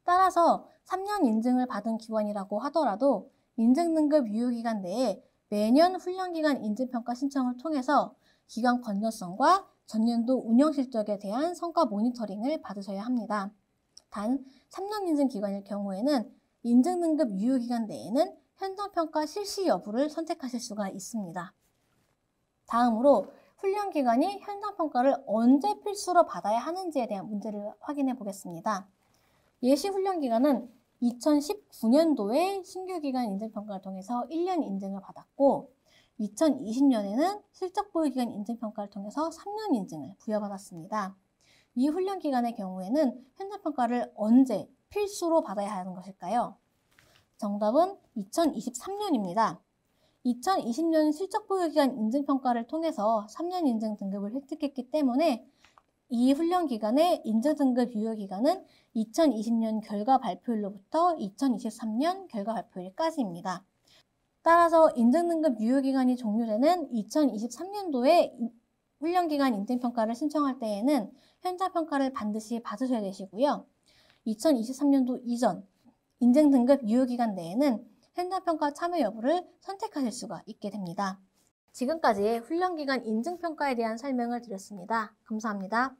따라서 3년 인증을 받은 기관이라고 하더라도 인증 등급 유효기간 내에 매년 훈련기간 인증평가 신청을 통해서 기간 건전성과 전년도 운영 실적에 대한 성과 모니터링을 받으셔야 합니다. 단 3년 인증 기간일 경우에는 인증 등급 유효 기간 내에는 현장평가 실시 여부를 선택하실 수가 있습니다. 다음으로 훈련 기간이 현장평가를 언제 필수로 받아야 하는지에 대한 문제를 확인해 보겠습니다. 예시 훈련 기간은 2019년도에 신규 기간 인증평가를 통해서 1년 인증을 받았고 2020년에는 실적 보유 기간 인증평가를 통해서 3년 인증을 부여받았습니다. 이 훈련 기간의 경우에는 현장평가를 언제 필수로 받아야 하는 것일까요? 정답은 2023년입니다. 2020년 실적 보유 기간 인증평가를 통해서 3년 인증 등급을 획득했기 때문에 이 훈련 기간의 인증 등급 유효 기간은 2020년 결과 발표일로부터 2023년 결과 발표일까지입니다. 따라서 인증등급 유효기간이 종료되는 2023년도에 훈련기간 인증평가를 신청할 때에는 현장평가를 반드시 받으셔야 되시고요. 2023년도 이전 인증등급 유효기간 내에는 현장평가 참여 여부를 선택하실 수가 있게 됩니다. 지금까지 훈련기간 인증평가에 대한 설명을 드렸습니다. 감사합니다.